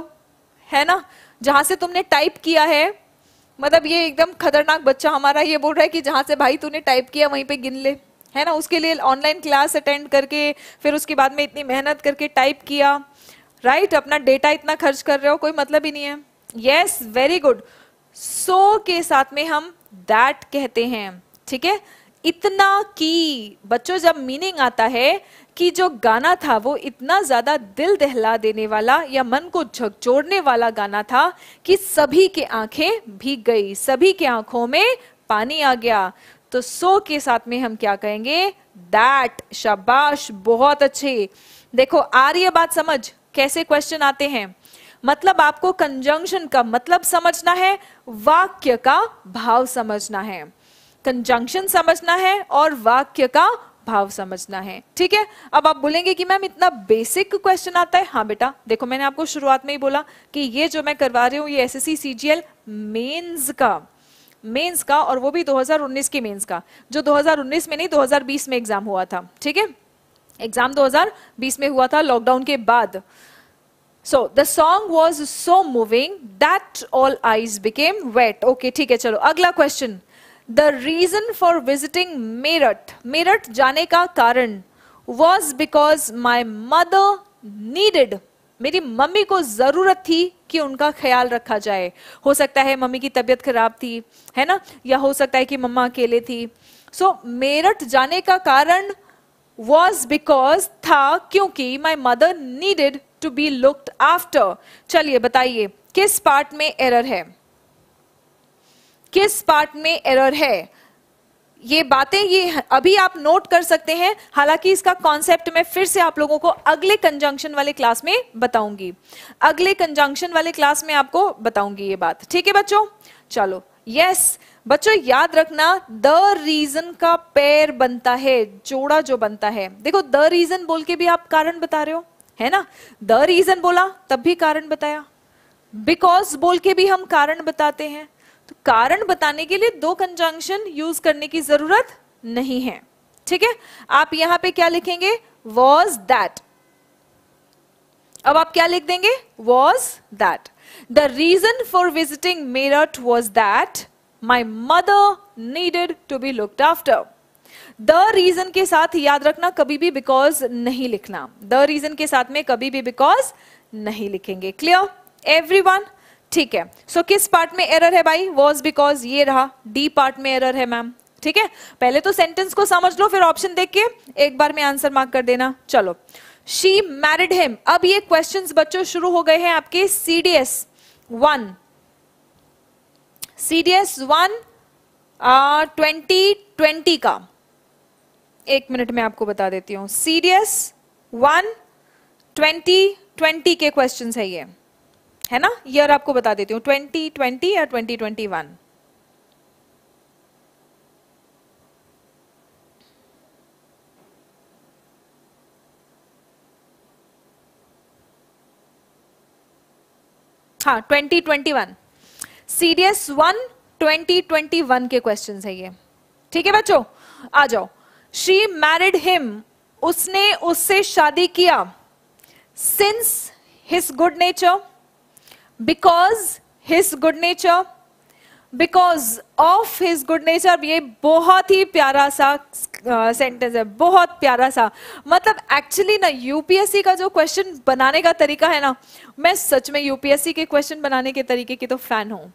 है ना जहां से तुमने टाइप किया है मतलब ये एकदम खतरनाक बच्चा हमारा ये बोल रहा है कि जहां से भाई तूने टाइप किया वहीं पे गिन ले है ना उसके लिए ऑनलाइन क्लास अटेंड करके फिर उसके बाद में इतनी मेहनत करके टाइप किया राइट अपना डेटा इतना खर्च कर रहे हो कोई मतलब ही नहीं है येस वेरी गुड सो के साथ में हम दैट कहते हैं ठीक है इतना की बच्चों जब मीनिंग आता है कि जो गाना था वो इतना ज़्यादा दिल दहला देने वाला या मन को झकझोड़ने वाला गाना था कि सभी के आंखें भीग गई सभी के आंखों में पानी आ गया तो सो के साथ में हम क्या कहेंगे दैट शाबाश बहुत अच्छे देखो आ रही है बात समझ कैसे क्वेश्चन आते हैं मतलब आपको कंजंक्शन का मतलब समझना है वाक्य का भाव समझना है कंजंक्शन समझना है और वाक्य का भाव समझना है ठीक है अब आप बोलेंगे कि मैम इतना बेसिक क्वेश्चन आता है हाँ बेटा देखो मैंने आपको शुरुआत में ही बोला कि ये जो मैं करवा रही हूँ ये S S C C G L mains का मेन्स का और वो भी 2019 की मेन्स का जो 2019 में नहीं 2020 में एग्जाम हुआ था ठीक है एग्जाम 2020 में हुआ था लॉकडाउन के बाद so the song was so moving that all eyes became wet okay ठीक है चलो अगला question the reason for visiting Meerut Meerut जाने का कारण was because my mother needed मेरी मम्मी को जरूरत थी कि उनका ख्याल रखा जाए हो सकता है मम्मी की तबीयत खराब थी है ना या हो सकता है कि मम्मा अकेले थी सो so, मेरठ जाने का कारण वॉज बिकॉज था क्योंकि my mother needed to be looked after चलिए बताइए किस पार्ट में एरर है किस पार्ट में एरर है ये बातें ये अभी आप नोट कर सकते हैं हालांकि इसका कॉन्सेप्ट मैं फिर से आप लोगों को अगले कंजंक्शन वाले क्लास में बताऊंगी अगले कंजंक्शन वाले क्लास में आपको बताऊंगी ये बात ठीक है बच्चों चलो यस बच्चों याद रखना द रीजन का पैर बनता है जोड़ा जो बनता है देखो द रीजन बोल के भी आप कारण बता रहे हो है ना द रीजन बोला तब भी कारण बताया बिकॉज बोल के भी हम कारण बताते हैं तो कारण बताने के लिए दो कंजंक्शन यूज करने की जरूरत नहीं है ठीक है आप यहां पे क्या लिखेंगे वॉज दैट अब आप क्या लिख देंगे was that the reason for visiting Meerut was that my mother needed to be looked after the reason के साथ याद रखना कभी भी बिकॉज नहीं लिखना द रीजन के साथ में कभी भी बिकॉज नहीं लिखेंगे क्लियर एवरी वन ठीक है सो so, किस पार्ट में एरर है भाई वॉज बिकॉज ये रहा डी पार्ट में एरर है मैम ठीक है पहले तो सेंटेंस को समझ लो फिर ऑप्शन देख के एक बार में आंसर मार्क कर देना चलो शी मैरिड हिम अब ये क्वेश्चन बच्चों शुरू हो गए हैं आपके CDS one CDS one twenty twenty का एक मिनट में आपको बता देती हूं C D S one twenty twenty के क्वेश्चन है ये है ना ईयर आपको बता देती हूँ ट्वेंटी ट्वेंटी या ट्वेंटी ट्वेंटी वन हाँ twenty twenty one C D S one twenty twenty one के क्वेश्चन है ये ठीक है बच्चों आ जाओ शी मैरिड हिम उसने उससे शादी किया since his good nature because his good nature because of his good nature ये बहुत ही प्यारा सा सेंटेंस है बहुत प्यारा सा मतलब एक्चुअली ना यूपीएससी का जो क्वेश्चन बनाने का तरीका है ना मैं सच में यूपीएससी के क्वेश्चन बनाने के तरीके की तो फैन हूँ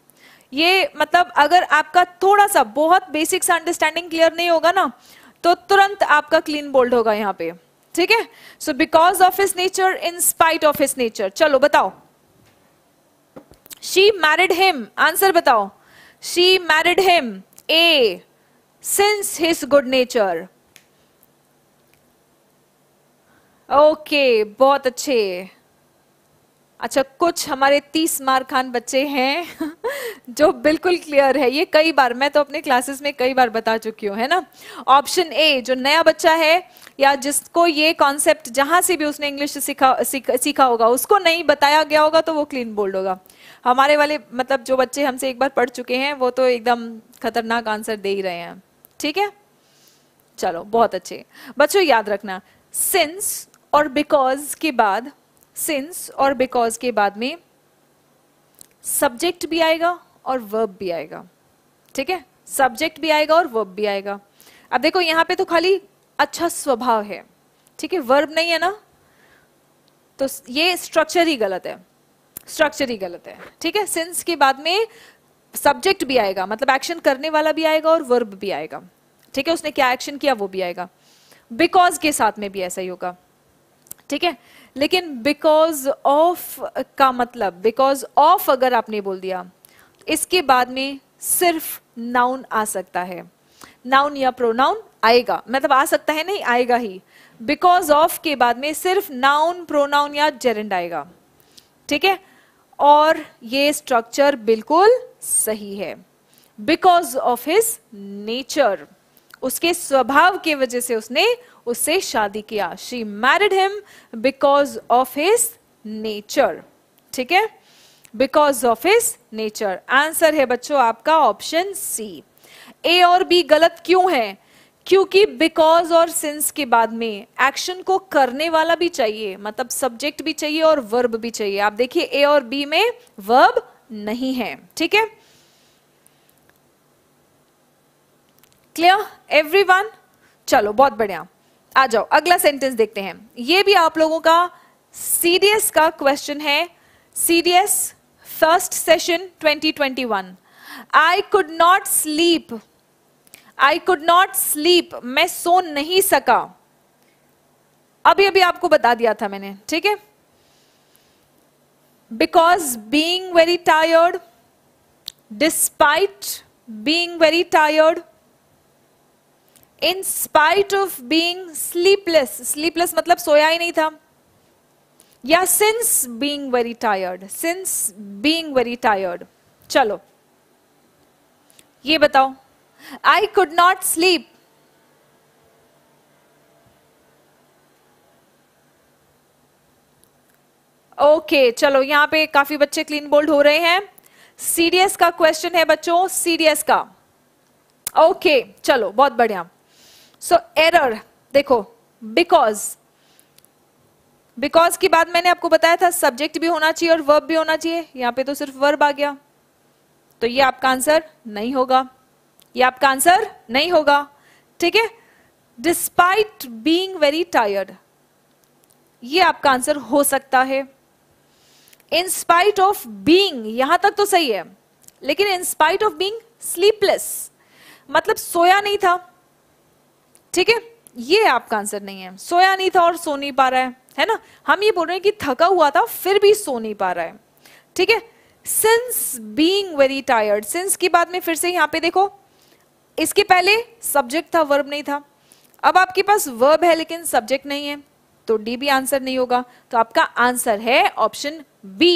ये मतलब अगर आपका थोड़ा सा बहुत सा अंडरस्टैंडिंग क्लियर नहीं होगा ना तो तुरंत आपका क्लीन बोल्ड होगा यहाँ पे ठीक है so because of his nature in spite of his nature चलो बताओ शी मैरिड हिम आंसर बताओ she married him A since his good nature okay बहुत अच्छे अच्छा कुछ हमारे तीस मार खान बच्चे हैं जो बिल्कुल क्लियर है ये कई बार मैं तो अपने क्लासेस में कई बार बता चुकी हूँ है ना ऑप्शन ए जो नया बच्चा है या जिसको ये कॉन्सेप्ट जहां से भी उसने इंग्लिश सीखा सीखा होगा उसको नहीं बताया गया होगा तो वो क्लीन बोल्ड होगा हमारे वाले मतलब जो बच्चे हमसे एक बार पढ़ चुके हैं वो तो एकदम खतरनाक आंसर दे ही रहे हैं ठीक है चलो बहुत अच्छे बच्चों याद रखना सिंस और बिकॉज के बाद सिंस और बिकॉज के बाद में सब्जेक्ट भी आएगा और वर्ब भी आएगा ठीक है सब्जेक्ट भी आएगा और वर्ब भी आएगा अब देखो यहाँ पे तो खाली अच्छा स्वभाव है ठीक है वर्ब नहीं है ना तो ये स्ट्रक्चर ही गलत है स्ट्रक्चर ही गलत है ठीक है सिंस के बाद में सब्जेक्ट भी आएगा मतलब एक्शन करने वाला भी आएगा और वर्ब भी आएगा ठीक है उसने क्या एक्शन किया वो भी आएगा बिकॉज के साथ में भी ऐसा ही होगा ठीक है लेकिन बिकॉज ऑफ का मतलब बिकॉज ऑफ अगर आपने बोल दिया इसके बाद में सिर्फ नाउन आ सकता है नाउन या प्रोनाउन आएगा मतलब आ सकता है नहीं आएगा ही बिकॉज ऑफ के बाद में सिर्फ नाउन प्रोनाउन या जेरेंड आएगा ठीक है और ये स्ट्रक्चर बिल्कुल सही है बिकॉज ऑफ हिज नेचर उसके स्वभाव के वजह से उसने उससे शादी किया she married him because of his nature ठीक है because of his nature answer है बच्चों आपका ऑप्शन सी ए और बी गलत क्यों है क्योंकि बिकॉज और सिंस के बाद में एक्शन को करने वाला भी चाहिए मतलब सब्जेक्ट भी चाहिए और वर्ब भी चाहिए आप देखिए ए और बी में वर्ब नहीं है ठीक है क्लियर एवरीवन चलो बहुत बढ़िया आ जाओ अगला सेंटेंस देखते हैं ये भी आप लोगों का सीडीएस का क्वेश्चन है CDS first session 2021 I could not sleep I could not sleep मैं सो नहीं सका अभी अभी आपको बता दिया था मैंने ठीक है because being very tired despite being very tired in spite of being sleepless sleepless मतलब सोया ही नहीं था या since being very tired since being very tired चलो ये बताओ I could not sleep. Okay okay, चलो यहां पे काफी बच्चे क्लीन बोल्ड हो रहे हैं सीडीएस का क्वेश्चन है बच्चों सीडीएस का ओके okay, चलो बहुत बढ़िया सो एरर देखो बिकॉज बिकॉज की बात मैंने आपको बताया था सब्जेक्ट भी होना चाहिए और वर्ब भी होना चाहिए यहां पे तो सिर्फ वर्ब आ गया तो ये आपका आंसर नहीं होगा ये आपका आंसर नहीं होगा ठीक है डिस्पाइट बींग वेरी टायर्ड ये आपका आंसर हो सकता है इन स्पाइट ऑफ बींग यहां तक तो सही है लेकिन in spite of being sleepless मतलब सोया नहीं था ठीक है ये आपका आंसर नहीं है सोया नहीं था और सो नहीं पा रहा है है ना हम ये बोल रहे हैं कि थका हुआ था फिर भी सो नहीं पा रहा है ठीक है since being very tired since की बात में फिर से यहां पे देखो इसके पहले सब्जेक्ट था वर्ब नहीं था अब आपके पास वर्ब है लेकिन सब्जेक्ट नहीं है तो डी भी आंसर नहीं होगा तो आपका आंसर है ऑप्शन बी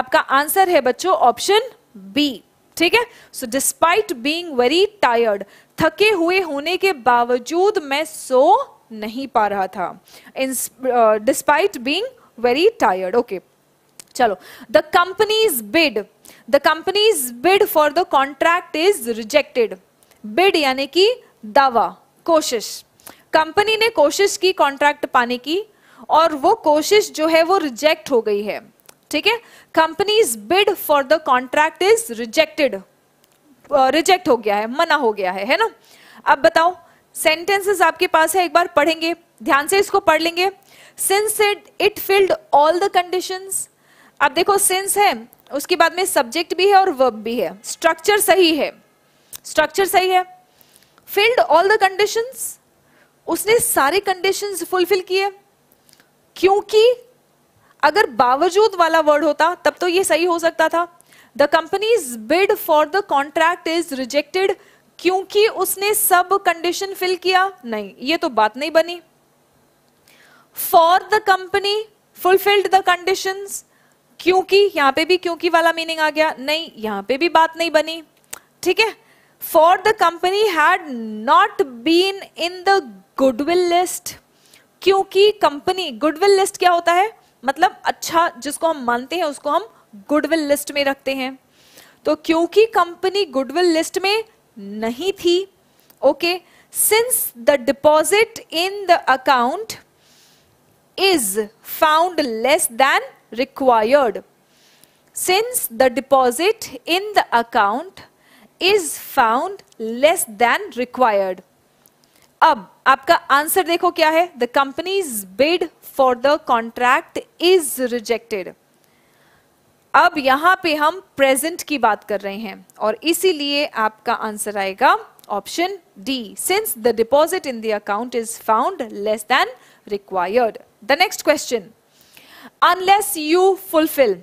आपका आंसर है बच्चों ऑप्शन बी ठीक है so despite being very tired थके हुए होने के बावजूद मैं सो नहीं पा रहा था despite being very tired okay चलो the companies bid the companies bid for the contract is rejected bid यानी कि दावा कोशिश कंपनी ने कोशिश की कॉन्ट्रैक्ट पाने की और वो कोशिश जो है वो रिजेक्ट हो गई है ठीक है companies bid for the contract is rejected reject हो गया है मना हो गया है है ना अब बताओ सेंटेंसेस आपके पास है एक बार पढ़ेंगे ध्यान से इसको पढ़ लेंगे since it it filled all the conditions अब देखो सिंस है उसके बाद में सब्जेक्ट भी है और वर्ब भी है स्ट्रक्चर सही है स्ट्रक्चर सही है फिल्ड ऑल द कंडीशंस उसने सारे कंडीशंस फुलफिल किए क्योंकि अगर बावजूद वाला वर्ड होता तब तो ये सही हो सकता था the companies bid for the contract is rejected क्योंकि उसने सब कंडीशन फिल किया नहीं ये तो बात नहीं बनी for the company fulfilled the condition क्योंकि यहां पे भी क्योंकि वाला मीनिंग आ गया नहीं यहां पे भी बात नहीं बनी ठीक है for the company had not been in the goodwill list क्योंकि कंपनी गुडविल लिस्ट क्या होता है मतलब अच्छा जिसको हम मानते हैं उसको हम गुडविल लिस्ट में रखते हैं तो क्योंकि कंपनी गुडविल लिस्ट में नहीं थी okay since the deposit in the account is found less than required since the deposit in the account is found less than required अब आपका आंसर देखो क्या है the companies bid for the contract is rejected अब यहां पे हम present की बात कर रहे हैं और इसीलिए आपका आंसर आएगा option D since the deposit in the account is found less than required the next question unless you fulfil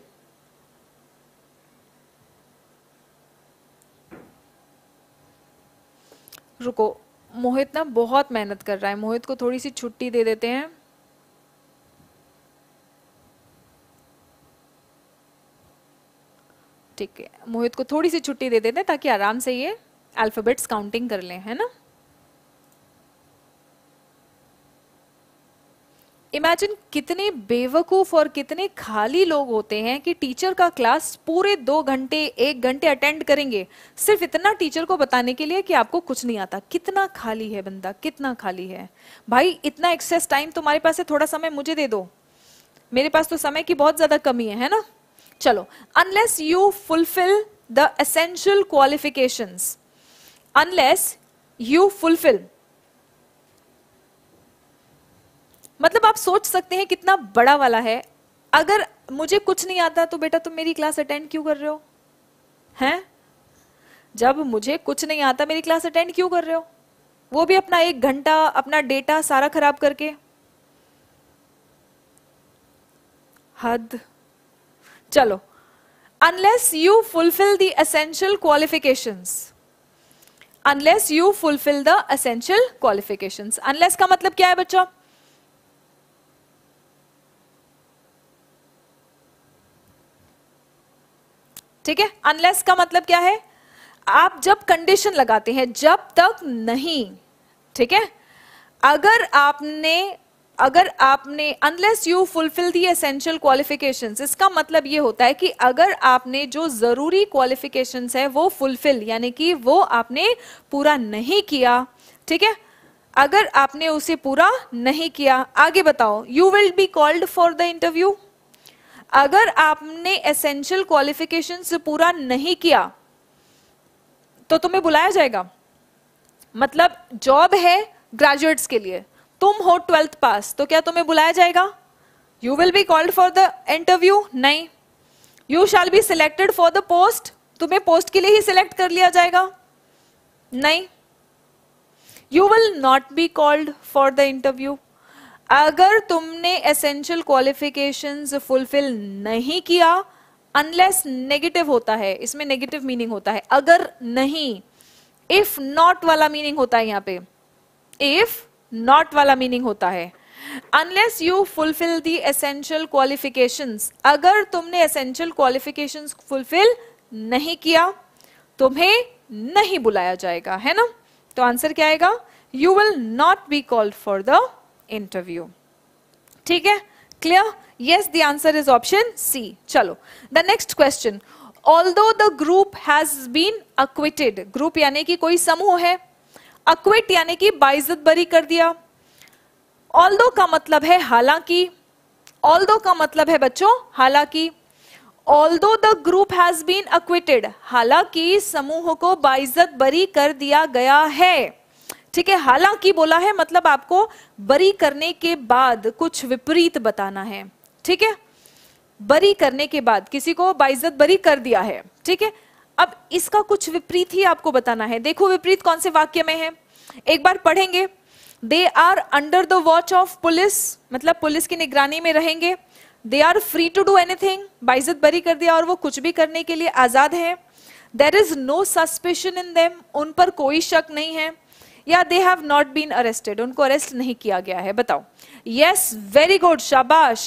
रुको मोहित ना बहुत मेहनत कर रहा है मोहित को थोड़ी सी छुट्टी दे देते हैं ठीक है मोहित को थोड़ी सी छुट्टी दे देते हैं ताकि आराम से ये अल्फ़ाबेट्स काउंटिंग कर लें है ना इमेजिन कितने बेवकूफ और कितने खाली लोग होते हैं कि टीचर का क्लास पूरे दो घंटे एक घंटे अटेंड करेंगे सिर्फ इतना टीचर को बताने के लिए कि आपको कुछ नहीं आता कितना खाली है बंदा कितना खाली है भाई इतना एक्सेस टाइम तुम्हारे पास है थोड़ा समय मुझे दे दो मेरे पास तो समय की बहुत ज्यादा कमी है है ना चलो unless you fulfil the essential qualification unless you fulfil मतलब आप सोच सकते हैं कितना बड़ा वाला है अगर मुझे कुछ नहीं आता तो बेटा तुम मेरी क्लास अटेंड क्यों कर रहे हो हैं जब मुझे कुछ नहीं आता मेरी क्लास अटेंड क्यों कर रहे हो वो भी अपना एक घंटा अपना डेटा सारा खराब करके हद चलो unless you fulfil the essential qualifications unless you fulfil the essential qualifications unless का मतलब क्या है बच्चों ठीक है अनलेस का मतलब क्या है आप जब कंडीशन लगाते हैं जब तक नहीं ठीक है अगर आपने अगर आपने unless you fulfil the essential qualification इसका मतलब ये होता है कि अगर आपने जो जरूरी क्वालिफिकेशन है वो फुलफिल यानी कि वो आपने पूरा नहीं किया ठीक है अगर आपने उसे पूरा नहीं किया आगे बताओ you will be called for the interview अगर आपने एसेंशियल क्वालिफिकेशन से पूरा नहीं किया तो तुम्हें बुलाया जाएगा मतलब जॉब है ग्रेजुएट्स के लिए तुम हो ट्वेल्थ पास तो क्या तुम्हें बुलाया जाएगा you will be called for the interview नहीं you shall be selected for the post तुम्हें पोस्ट के लिए ही सिलेक्ट कर लिया जाएगा नहीं you will not be called for the interview अगर तुमने एसेंशियल क्वालिफिकेशंस फुलफिल नहीं किया अनलेस नेगेटिव होता है इसमें नेगेटिव मीनिंग होता है अगर नहीं इफ नॉट वाला मीनिंग होता है यहां पे इफ नॉट वाला मीनिंग होता है unless you fulfil the essential qualifications अगर तुमने एसेंशियल क्वालिफिकेशंस फुलफिल नहीं किया तुम्हें नहीं बुलाया जाएगा है ना तो आंसर क्या आएगा you will not be called for the interview ठीक है clear yes the answer is option C चलो the next question although the group has been acquitted group यानी कि कोई समूह है अक्विट यानी कि बाइजत बरी कर दिया ऑल दो का मतलब है हालांकि ऑल दो का मतलब है बच्चों हालांकि although the group has been acquitted हालांकि समूह को बाइजत बरी कर दिया गया है ठीक है हालांकि बोला है मतलब आपको बरी करने के बाद कुछ विपरीत बताना है ठीक है बरी करने के बाद किसी को बाइज्जत बरी कर दिया है ठीक है अब इसका कुछ विपरीत ही आपको बताना है देखो विपरीत कौन से वाक्य में है एक बार पढ़ेंगे they are under the watch of police मतलब पुलिस की निगरानी में रहेंगे they are free to do anything बाइजत बरी कर दिया और वो कुछ भी करने के लिए आजाद है there is no suspicion in them उन पर कोई शक नहीं है या they have not been arrested उनको अरेस्ट नहीं किया गया है बताओ यस वेरी गुड शाबाश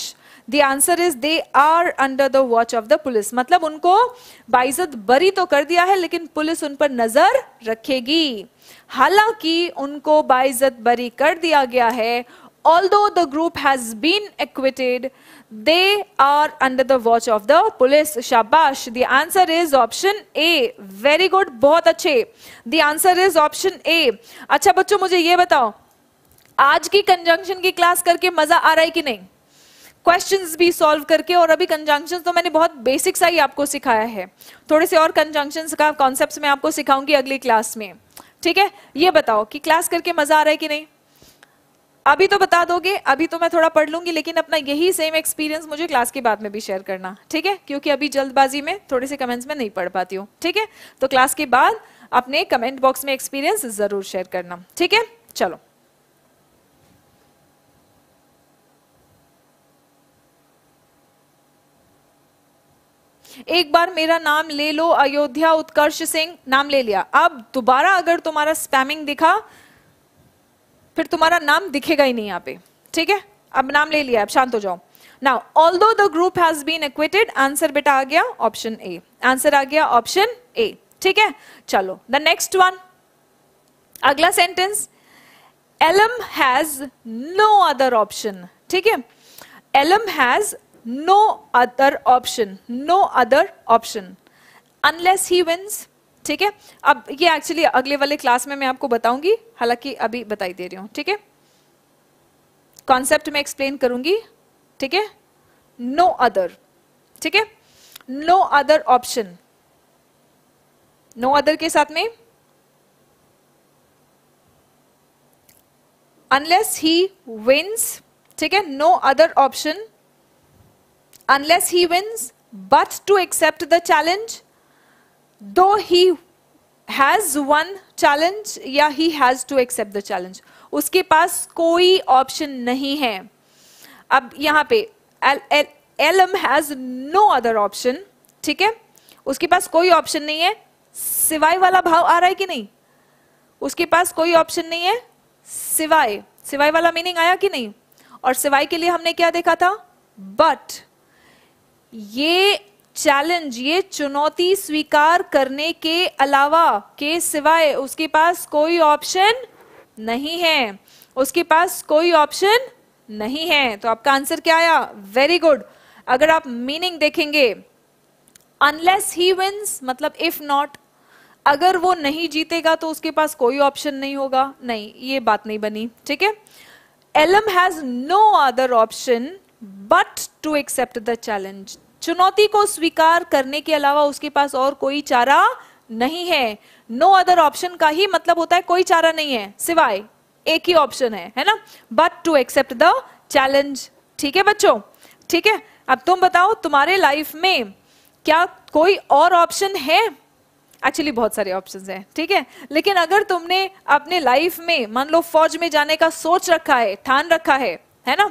the answer is they are under the watch of the police मतलब उनको बाइजत बरी तो कर दिया है लेकिन पुलिस उन पर नजर रखेगी हालांकि उनको बाइजत बरी कर दिया गया है all the group has been acquitted They are under the watch of the police. Shabash. The answer is option A. Very good. बहुत अच्छे. The answer is option A. अच्छा बच्चों मुझे ये बताओ आज की कंजंक्शन की क्लास करके मजा आ रहा है कि नहीं क्वेश्चंस भी सॉल्व करके और अभी कंजंक्शन तो मैंने बहुत बेसिक सा ही आपको सिखाया है थोड़े से और कंजंक्शन का कॉन्सेप्ट मैं आपको सिखाऊंगी अगली क्लास में ठीक है ये बताओ कि क्लास करके मजा आ रहा है कि नहीं अभी तो बता दोगे अभी तो मैं थोड़ा पढ़ लूंगी लेकिन अपना यही सेम एक्सपीरियंस मुझे क्लास के बाद में भी शेयर करना ठीक है क्योंकि अभी जल्दबाजी में थोड़े से कमेंट्स में नहीं पढ़ पाती हूँ ठीक है तो क्लास के बाद अपने कमेंट बॉक्स में एक्सपीरियंस जरूर शेयर करना ठीक है चलो एक बार मेरा नाम ले लो अयोध्या उत्कर्ष सिंह नाम ले लिया अब दोबारा अगर तुम्हारा स्पैमिंग दिखा फिर तुम्हारा नाम दिखेगा ही नहीं यहाँ पे ठीक है अब नाम ले लिया अब शांत हो जाओ now although the group has been acquitted answer बेटा आ गया ऑप्शन ए आंसर आ गया ऑप्शन ए ठीक है चलो द नेक्स्ट वन अगला sentence Alam has no other option ठीक है Alam has no other option no other option unless he wins ठीक है अब ये एक्चुअली अगले वाले क्लास में मैं आपको बताऊंगी हालांकि अभी बताई दे रही हूं ठीक है कॉन्सेप्ट में एक्सप्लेन करूंगी ठीक है नो अदर ठीक है no other option no other के साथ में अनलेस ही विंस ठीक है no other option unless he wins but to accept the challenge though he has one challenge या he has to accept the challenge उसके पास कोई ऑप्शन नहीं है अब यहां पे M has no other option ठीक है उसके पास कोई ऑप्शन नहीं है सिवाय वाला भाव आ रहा है कि नहीं उसके पास कोई ऑप्शन नहीं है सिवाय सिवाय वाला मीनिंग आया कि नहीं और सिवाय के लिए हमने क्या देखा था बट ये चैलेंज ये चुनौती स्वीकार करने के अलावा के सिवाय उसके पास कोई ऑप्शन नहीं है उसके पास कोई ऑप्शन नहीं है तो आपका आंसर क्या आया वेरी गुड अगर आप मीनिंग देखेंगे अनलेस ही विंस मतलब इफ नॉट अगर वो नहीं जीतेगा तो उसके पास कोई ऑप्शन नहीं होगा नहीं ये बात नहीं बनी ठीक है Alam has no other option but to accept the challenge चुनौती को स्वीकार करने के अलावा उसके पास और कोई चारा नहीं है नो अदर ऑप्शन का ही मतलब होता है कोई चारा नहीं है सिवाय एक ही ऑप्शन है है ना but to accept the challenge ठीक है बच्चों ठीक है अब तुम बताओ तुम्हारे लाइफ में क्या कोई और ऑप्शन है एक्चुअली बहुत सारे ऑप्शंस हैं ठीक है लेकिन अगर तुमने अपने लाइफ में मान लो फौज में जाने का सोच रखा है ठान रखा है है ना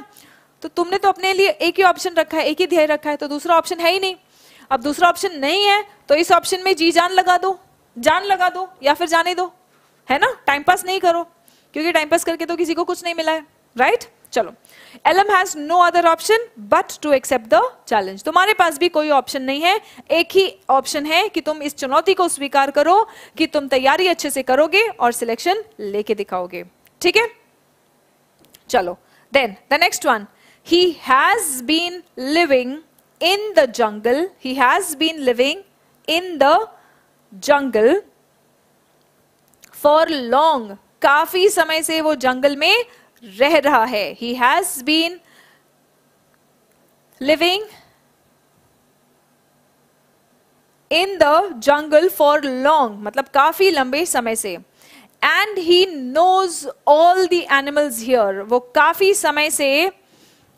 तो तुमने तो अपने लिए एक ही ऑप्शन रखा है एक ही ध्येय रखा है तो दूसरा ऑप्शन है ही नहीं अब दूसरा ऑप्शन नहीं है तो इस ऑप्शन में जी जान लगा दो जान लगा दो या फिर जाने दो है ना टाइम पास नहीं करो क्योंकि टाइम पास करके तो किसी को कुछ नहीं मिला है राइट चलो Alam has no other option but to accept the challenge तुम्हारे पास भी कोई ऑप्शन नहीं है एक ही ऑप्शन है कि तुम इस चुनौती को स्वीकार करो कि तुम तैयारी अच्छे से करोगे और सिलेक्शन लेके दिखाओगे ठीक है चलो then the next one He has been living in the jungle. He has been living in the jungle for long. काफी समय से वो जंगल में रह रहा है He has been living in the jungle for long. मतलब काफी लंबे समय से And he knows all the animals here. वो काफी समय से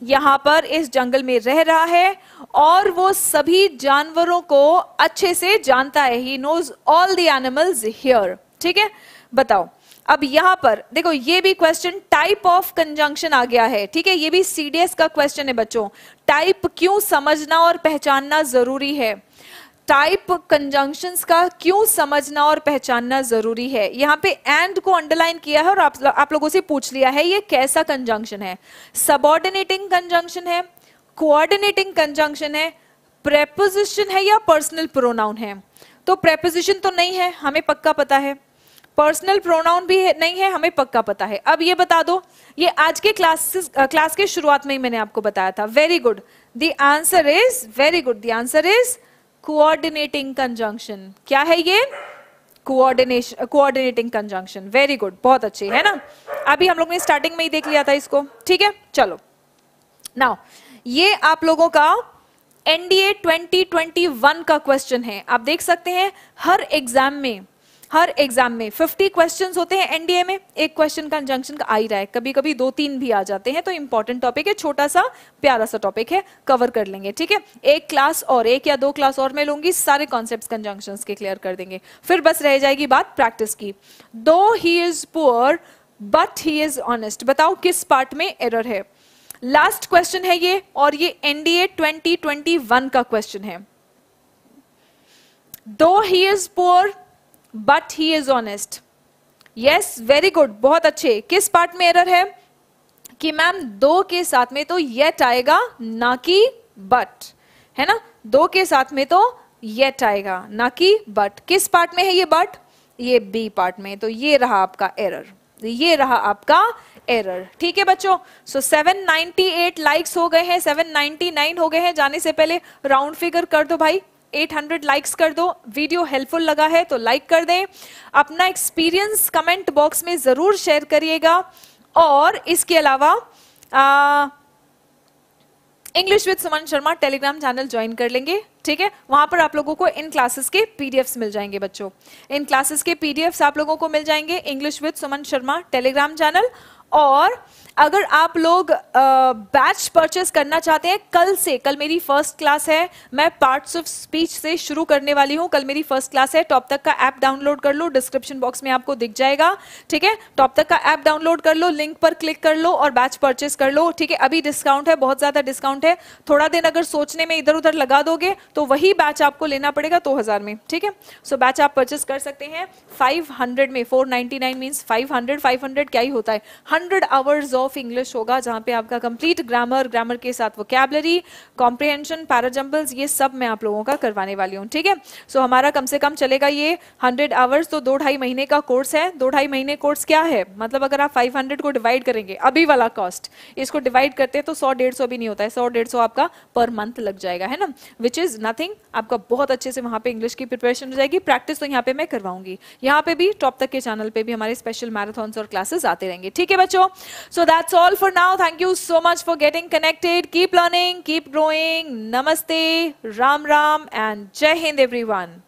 यहां पर इस जंगल में रह रहा है और वो सभी जानवरों को अच्छे से जानता है he knows all the animals here ठीक है बताओ अब यहां पर देखो ये भी क्वेश्चन टाइप ऑफ कंजंक्शन आ गया है ठीक है ये भी सीडीएस का क्वेश्चन है बच्चों टाइप क्यों समझना और पहचानना जरूरी है टाइप कंजंक्शंस का क्यों समझना और पहचानना जरूरी है यहाँ पे एंड को अंडरलाइन किया है और आप आप लोगों से पूछ लिया है ये कैसा कंजंक्शन है सबॉर्डिनेटिंग कंजंक्शन है कोऑर्डिनेटिंग कंजंक्शन है प्रेपोजिशन है या पर्सनल प्रोनाउन है तो प्रेपोजिशन तो नहीं है हमें पक्का पता है पर्सनल प्रोनाउन भी है, नहीं है हमें पक्का पता है अब ये बता दो ये आज के क्लासेस क्लास के शुरुआत में ही मैंने आपको बताया था very good the answer is very good the answer is coordinating conjunction क्या है ये coordination coordinating conjunction very good बहुत अच्छे है ना अभी हम लोग ने स्टार्टिंग में ही देख लिया था इसको ठीक है चलो नाउ ये आप लोगों का एनडीए 2021 का क्वेश्चन है आप देख सकते हैं हर एग्जाम में हर एग्जाम में 50 क्वेश्चंस होते हैं एनडीए में एक क्वेश्चन का कंजंक्शन का आ ही रहा है कभी कभी दो तीन भी आ जाते हैं तो इंपॉर्टेंट टॉपिक है छोटा सा प्यारा सा टॉपिक है कवर कर लेंगे ठीक है एक क्लास और एक या दो क्लास और मैं लूंगी सारे कॉन्सेप्ट कंजंक्शन के क्लियर कर देंगे फिर बस रह जाएगी बात प्रैक्टिस की though he is poor but he is honest बताओ किस पार्ट में एरर है लास्ट क्वेश्चन है ये और ये एनडीए 2021 का क्वेश्चन है though he is poor but he is honest yes very good बहुत अच्छे किस पार्ट में एरर है कि मैम दो के साथ में तो येट आएगा ना कि बट है ना दो के साथ में तो येट आएगा ना कि बट किस पार्ट में है ये बट ये बी पार्ट में तो ये रहा आपका एरर ये रहा आपका एरर ठीक है बच्चों so seven ninety eight likes हो गए हैं सेवन नाइनटी नाइन हो गए हैं जाने से पहले राउंड फिगर कर दो भाई 800 लाइक्स कर दो वीडियो हेल्पफुल लगा है तो लाइक कर दें अपना एक्सपीरियंस कमेंट बॉक्स में ज़रूर शेयर करिएगा और इसके अलावा English with Suman Sharma Telegram channel join कर लेंगे ठीक है वहां पर आप लोगों को इन क्लासेस के पीडीएफ्स मिल जाएंगे बच्चों इन क्लासेस के पीडीएफ्स आप लोगों को मिल जाएंगे English with Suman Sharma Telegram channel और अगर आप लोग बैच परचेस करना चाहते हैं कल से कल मेरी फर्स्ट क्लास है मैं पार्ट्स ऑफ स्पीच से शुरू करने वाली हूं कल मेरी फर्स्ट क्लास है टॉप तक का ऐप डाउनलोड कर लो डिस्क्रिप्शन बॉक्स में आपको दिख जाएगा ठीक है टॉप तक का ऐप डाउनलोड कर लो लिंक पर क्लिक कर लो और बैच परचेस कर लो ठीक है अभी डिस्काउंट है बहुत ज़्यादा डिस्काउंट है थोड़ा दिन अगर सोचने में इधर उधर लगा दोगे तो वही बैच आपको लेना पड़ेगा दो में ठीक है सो बैच आप परचेस कर सकते हैं फाइव में four ninety nine means five hundred क्या ही होता है hundred hours of of English होगा जहां पे आपका कंप्लीट ग्रामर ग्रामर के साथ वोकेबलरी कॉम्प्रिहेंशन पैराजम्पल्स ये सब मैं आप लोगों का करवाने वाली हूँ ठीक है सो हमारा कम से कम चलेगा ये हंड्रेड आवर्स तो दो ढाई महीने का कोर्स है दो ढाई महीने कोर्स क्या है मतलब अगर आप फाइव को डिवाइड करेंगे अभी वाला कॉस्ट इसको डिवाइड करते हैं तो सौ डेढ़ भी नहीं होता है सौ डेढ़ आपका पर मंथ लग जाएगा है ना विच इज नथिंग आपका बहुत अच्छे से वहां पे इंग्लिश की प्रिपरेशन हो जाएगी प्रैक्टिस तो यहाँ पे मैं करवाऊंगी यहाँ पे भी टॉप तक के चैनल पे भी हमारे स्पेशल मैराथन और क्लासेस आते रहेंगे ठीक है बच्चों सो so that's all for now. Thank you so much for getting connected. Keep learning, keep growing. Namaste, Ram Ram, and Jai Hind, everyone.